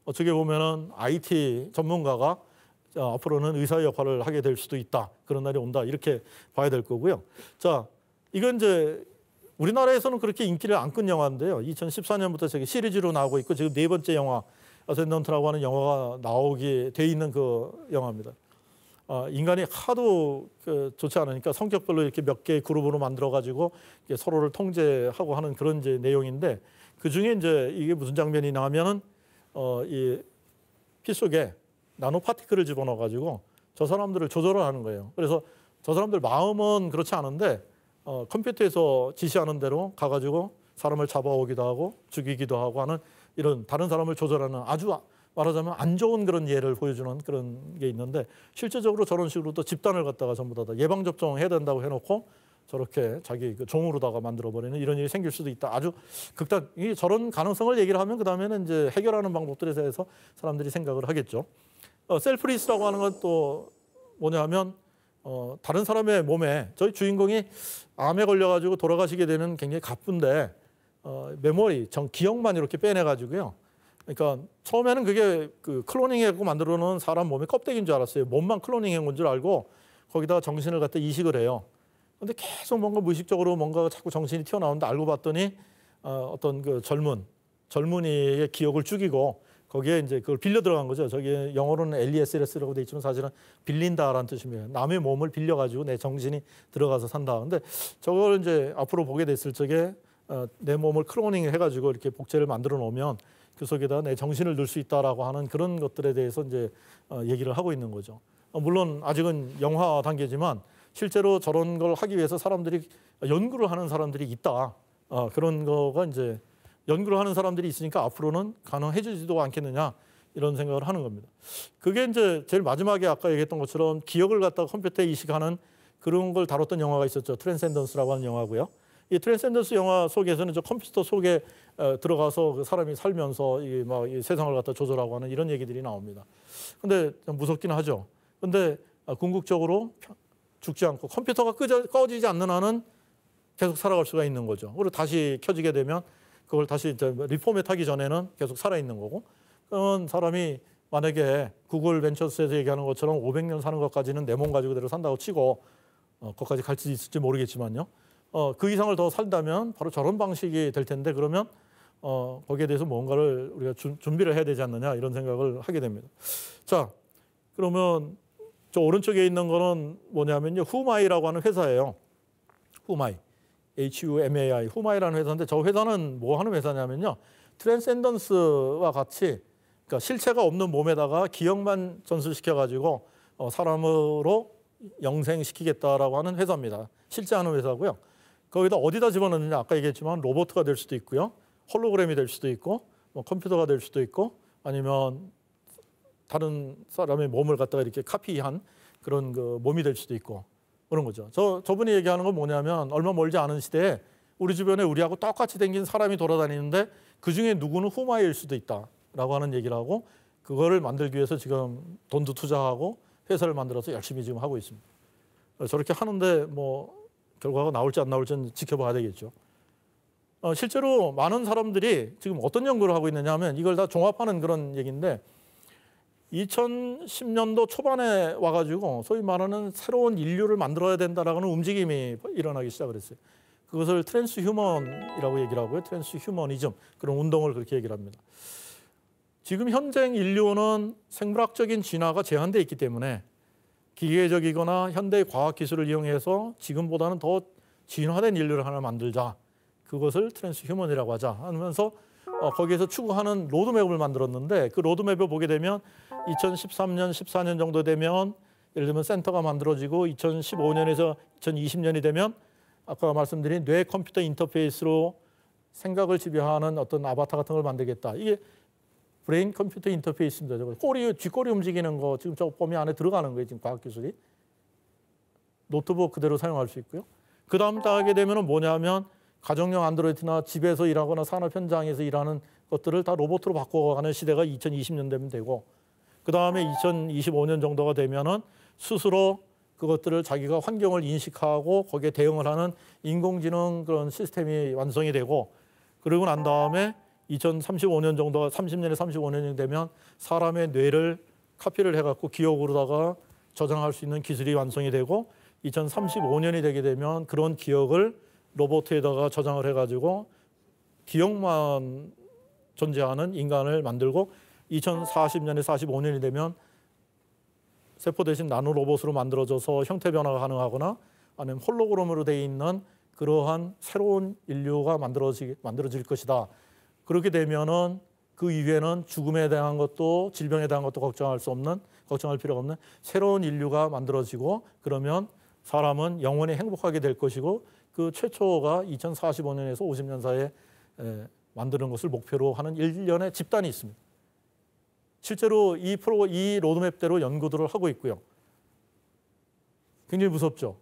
어떻게 보면은 IT 전문가가 자, 어, 앞으로는 의사의 역할을 하게 될 수도 있다. 그런 날이 온다. 이렇게 봐야 될 거고요. 자, 이건 이제 우리나라에서는 그렇게 인기를 안 끈 영화인데요. 2014년부터 저기 시리즈로 나오고 있고 지금 네 번째 영화 어센던트라고 하는 영화가 나오게 돼 있는 그 영화입니다. 어, 인간이 하도 그 좋지 않으니까 성격별로 이렇게 몇 개의 그룹으로 만들어가지고 서로를 통제하고 하는 그런 이제 내용인데 그 중에 이제 이게 무슨 장면이 나면은 어, 이피 속에 나노 파티클을 집어넣어가지고 저 사람들을 조절을 하는 거예요. 그래서 저 사람들 마음은 그렇지 않은데 어, 컴퓨터에서 지시하는 대로 가가지고 사람을 잡아오기도 하고 죽이기도 하고 하는 이런 다른 사람을 조절하는 아주 말하자면 안 좋은 그런 예를 보여주는 그런 게 있는데 실제적으로 저런 식으로 또 집단을 갖다가 전부 다 예방 접종해야 된다고 해놓고 저렇게 자기 그 종으로다가 만들어버리는 이런 일이 생길 수도 있다. 아주 극단 이 저런 가능성을 얘기를 하면 그 다음에는 이제 해결하는 방법들에 대해서 사람들이 생각을 하겠죠. 어, 셀프리스라고 하는 건 또 뭐냐하면 어, 다른 사람의 몸에 저희 주인공이 암에 걸려가지고 돌아가시게 되는 굉장히 가쁜데 어, 메모리, 정 기억만 이렇게 빼내가지고요. 그러니까 처음에는 그게 그 클로닝해고 갖 만들어 놓은 사람 몸의 껍데기인 줄 알았어요. 몸만 클로닝한 건 줄 알고 거기다가 정신을 갖다 이식을 해요. 근데 계속 뭔가 무의식적으로 뭔가 자꾸 정신이 튀어나온다 알고 봤더니 어, 어떤 그 젊은 젊은이의 기억을 죽이고 거기에 이제 그걸 빌려 들어간 거죠. 저기 영어로는 l e s s 라고돼 있지만 사실은 빌린다라는 뜻입니다. 남의 몸을 빌려 가지고 내 정신이 들어가서 산다. 근데 저걸 이제 앞으로 보게 됐을 적에 어, 내 몸을 크로닝 해가지고 이렇게 복제를 만들어 놓으면 그 속에다 내 정신을 넣을 수 있다라고 하는 그런 것들에 대해서 이제 어, 얘기를 하고 있는 거죠. 어, 물론 아직은 영화 단계지만 실제로 저런 걸 하기 위해서 사람들이 연구를 하는 사람들이 있다. 어, 그런 거가 이제 연구를 하는 사람들이 있으니까 앞으로는 가능해지지도 않겠느냐 이런 생각을 하는 겁니다. 그게 이제 제일 마지막에 아까 얘기했던 것처럼 기억을 갖다가 컴퓨터에 이식하는 그런 걸 다뤘던 영화가 있었죠. 트랜센던스라고 하는 영화고요. 이 트랜센던스 영화 속에서는 저 컴퓨터 속에 어, 들어가서 그 사람이 살면서 이 막 세상을 갖다 조절하고 하는 이런 얘기들이 나옵니다. 근데 무섭긴 하죠. 근데 아, 궁극적으로 죽지 않고 컴퓨터가 끄져, 꺼지지 않는 한은 계속 살아갈 수가 있는 거죠. 그리고 다시 켜지게 되면 그걸 다시 리포에 타기 전에는 계속 살아있는 거고 그러면 사람이 만약에 구글 벤처스에서 얘기하는 것처럼 500년 사는 것까지는 내 몸 가지고 대로 산다고 치고 어, 거기까지 갈지 있을지 모르겠지만요. 어, 그 이상을 더 산다면 바로 저런 방식이 될 텐데 그러면 어, 거기에 대해서 뭔가를 우리가 주, 준비를 해야 되지 않느냐 이런 생각을 하게 됩니다. 자, 그러면 저 오른쪽에 있는 거는 뭐냐면요. 후마이라고 하는 회사예요. 후마이. HUMAI. 후마이라는 회사인데 저 회사는 뭐 하는 회사냐면요. 트랜센던스와 같이 그러니까 실체가 없는 몸에다가 기억만 전수시켜 가지고 어, 사람으로 영생시키겠다라고 하는 회사입니다. 실제 하는 회사고요. 거기다 어디다 집어넣느냐 아까 얘기했지만 로봇가 될 수도 있고요. 홀로그램이 될 수도 있고 뭐 컴퓨터가 될 수도 있고 아니면 다른 사람의 몸을 갖다가 이렇게 카피한 그런 그 몸이 될 수도 있고 그런 거죠. 저 저분이 얘기하는 건 뭐냐면 얼마 멀지 않은 시대에 우리 주변에 우리하고 똑같이 생긴 사람이 돌아다니는데 그 중에 누구는 후마일 수도 있다라고 하는 얘기를 하고 그거를 만들기 위해서 지금 돈도 투자하고 회사를 만들어서 열심히 지금 하고 있습니다. 저렇게 하는데 뭐 결과가 나올지 안 나올지는 지켜봐야 되겠죠. 어, 실제로 많은 사람들이 지금 어떤 연구를 하고 있느냐 하면 이걸 다 종합하는 그런 얘기인데 2010년도 초반에 와가지고 소위 말하는 새로운 인류를 만들어야 된다라는 움직임이 일어나기 시작을 했어요. 그것을 트랜스 휴먼이라고 얘기를 하고요. 트랜스 휴머니즘 그런 운동을 그렇게 얘기를 합니다. 지금 현재 인류는 생물학적인 진화가 제한돼 있기 때문에 기계적이거나 현대 과학 기술을 이용해서 지금보다는 더 진화된 인류를 하나 만들자. 그것을 트랜스휴먼이라고 하자 하면서 어, 거기에서 추구하는 로드맵을 만들었는데 그 로드맵을 보게 되면 2013년, 14년 정도 되면 예를 들면 센터가 만들어지고 2015년에서 2020년이 되면 아까 말씀드린 뇌 컴퓨터 인터페이스로 생각을 지배하는 어떤 아바타 같은 걸 만들겠다. 이게 브레인 컴퓨터 인터페이스입니다. 저거 꼬리 쥐꼬리 움직이는 거 지금 저 범위 안에 들어가는 거예요. 지금 과학 기술이 노트북 그대로 사용할 수 있고요. 그 다음 따게 되면은 뭐냐면 가정용 안드로이드나 집에서 일하거나 산업 현장에서 일하는 것들을 다 로봇으로 바꿔가는 시대가 2020년 되면 되고 그 다음에 2025년 정도가 되면은 스스로 그것들을 자기가 환경을 인식하고 거기에 대응을 하는 인공지능 그런 시스템이 완성이 되고 그러고 난 다음에 2035년 정도, 30년에 35년이 되면 사람의 뇌를 카피를 해갖고 기억으로다가 저장할 수 있는 기술이 완성이 되고 2035년이 되게 되면 그런 기억을 로봇에다가 저장을 해가지고 기억만 존재하는 인간을 만들고 2040년에 45년이 되면 세포 대신 나노 로봇으로 만들어져서 형태 변화가 가능하거나 아니면 홀로그램으로 되어 있는 그러한 새로운 인류가 만들어지, 만들어질 것이다. 그렇게 되면은 그 이후에는 죽음에 대한 것도 질병에 대한 것도 걱정할 수 없는 걱정할 필요가 없는 새로운 인류가 만들어지고 그러면 사람은 영원히 행복하게 될 것이고 그 최초가 2045년에서 50년 사이에 에, 만드는 것을 목표로 하는 일련의 집단이 있습니다. 실제로 이 프로 이 로드맵대로 연구들을 하고 있고요. 굉장히 무섭죠.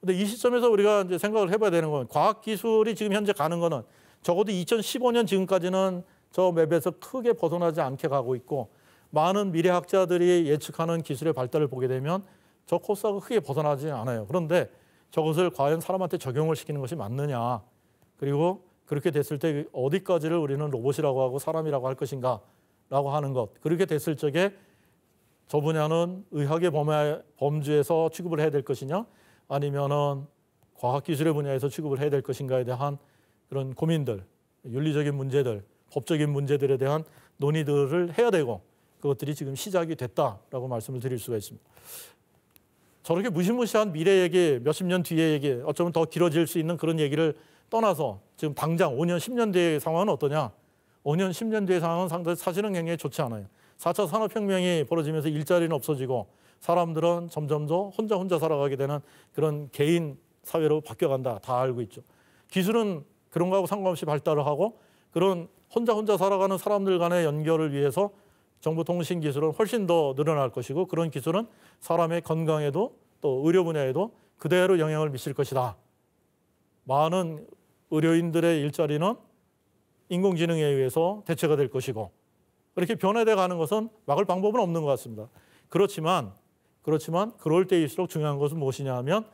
근데 이 시점에서 우리가 이제 생각을 해봐야 되는 건 과학 기술이 지금 현재 가는 거는 적어도 2015년 지금까지는 저 맵에서 크게 벗어나지 않게 가고 있고 많은 미래학자들이 예측하는 기술의 발달을 보게 되면 저 코스하고 크게 벗어나지 않아요. 그런데 저것을 과연 사람한테 적용을 시키는 것이 맞느냐. 그리고 그렇게 됐을 때 어디까지를 우리는 로봇이라고 하고 사람이라고 할 것인가 라고 하는 것. 그렇게 됐을 적에 저 분야는 의학의 범해, 주에서 취급을 해야 될 것이냐 아니면은 과학기술의 분야에서 취급을 해야 될 것인가에 대한 그런 고민들, 윤리적인 문제들, 법적인 문제들에 대한 논의들을 해야 되고 그것들이 지금 시작이 됐다라고 말씀을 드릴 수가 있습니다. 저렇게 무시무시한 미래 얘기, 몇십 년 뒤의 얘기, 어쩌면 더 길어질 수 있는 그런 얘기를 떠나서 지금 당장 5년, 10년 뒤의 상황은 어떠냐? 5년, 10년 뒤의 상황은 상당히 사실은 굉장히 좋지 않아요. 4차 산업혁명이 벌어지면서 일자리는 없어지고 사람들은 점점 더 혼자 혼자 살아가게 되는 그런 개인 사회로 바뀌어간다. 다 알고 있죠. 기술은 그런 거하고 상관없이 발달을 하고 그런 혼자 혼자 살아가는 사람들 간의 연결을 위해서 정보통신 기술은 훨씬 더 늘어날 것이고 그런 기술은 사람의 건강에도 또 의료 분야에도 그대로 영향을 미칠 것이다. 많은 의료인들의 일자리는 인공지능에 의해서 대체가 될 것이고 이렇게 변화돼 가는 것은 막을 방법은 없는 것 같습니다. 그렇지만 그렇지만 그럴 때일수록 중요한 것은 무엇이냐 하면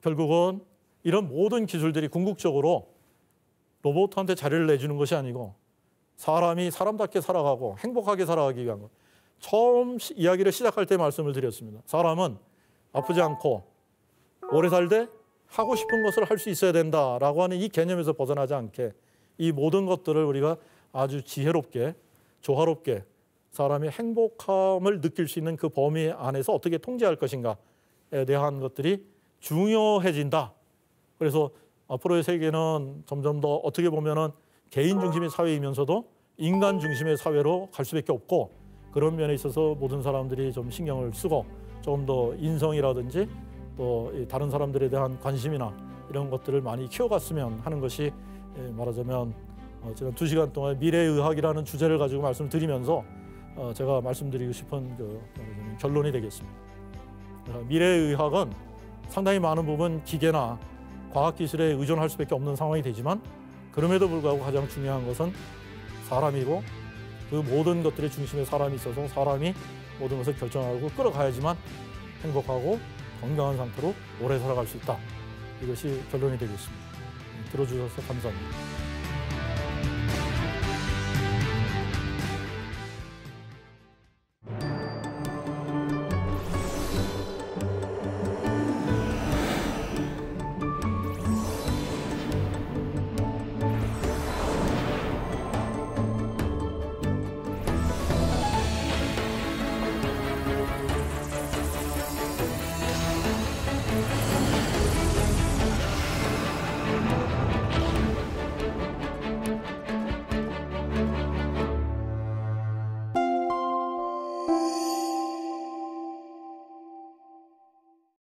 결국은 이런 모든 기술들이 궁극적으로 로봇한테 자리를 내주는 것이 아니고 사람이 사람답게 살아가고 행복하게 살아가기 위한 것. 처음 이야기를 시작할 때 말씀을 드렸습니다. 사람은 아프지 않고 오래 살되 하고 싶은 것을 할 수 있어야 된다라고 하는 이 개념에서 벗어나지 않게 이 모든 것들을 우리가 아주 지혜롭게 조화롭게 사람이 행복함을 느낄 수 있는 그 범위 안에서 어떻게 통제할 것인가에 대한 것들이 중요해진다. 그래서 앞으로의 세계는 점점 더 어떻게 보면은 개인 중심의 사회이면서도 인간 중심의 사회로 갈 수밖에 없고 그런 면에 있어서 모든 사람들이 좀 신경을 쓰고 조금 더 인성이라든지 또 다른 사람들에 대한 관심이나 이런 것들을 많이 키워갔으면 하는 것이 예, 말하자면 어, 지난 두 시간 동안 미래의학이라는 주제를 가지고 말씀드리면서 어, 제가 말씀드리고 싶은 그 결론이 되겠습니다. 어, 미래의학은 상당히 많은 부분 기계나 과학기술에 의존할 수밖에 없는 상황이 되지만 그럼에도 불구하고 가장 중요한 것은 사람이고 그 모든 것들의 중심에 사람이 있어서 사람이 모든 것을 결정하고 끌어가야지만 행복하고 건강한 상태로 오래 살아갈 수 있다. 이것이 결론이 되겠습니다. 음, 들어주셔서 감사합니다.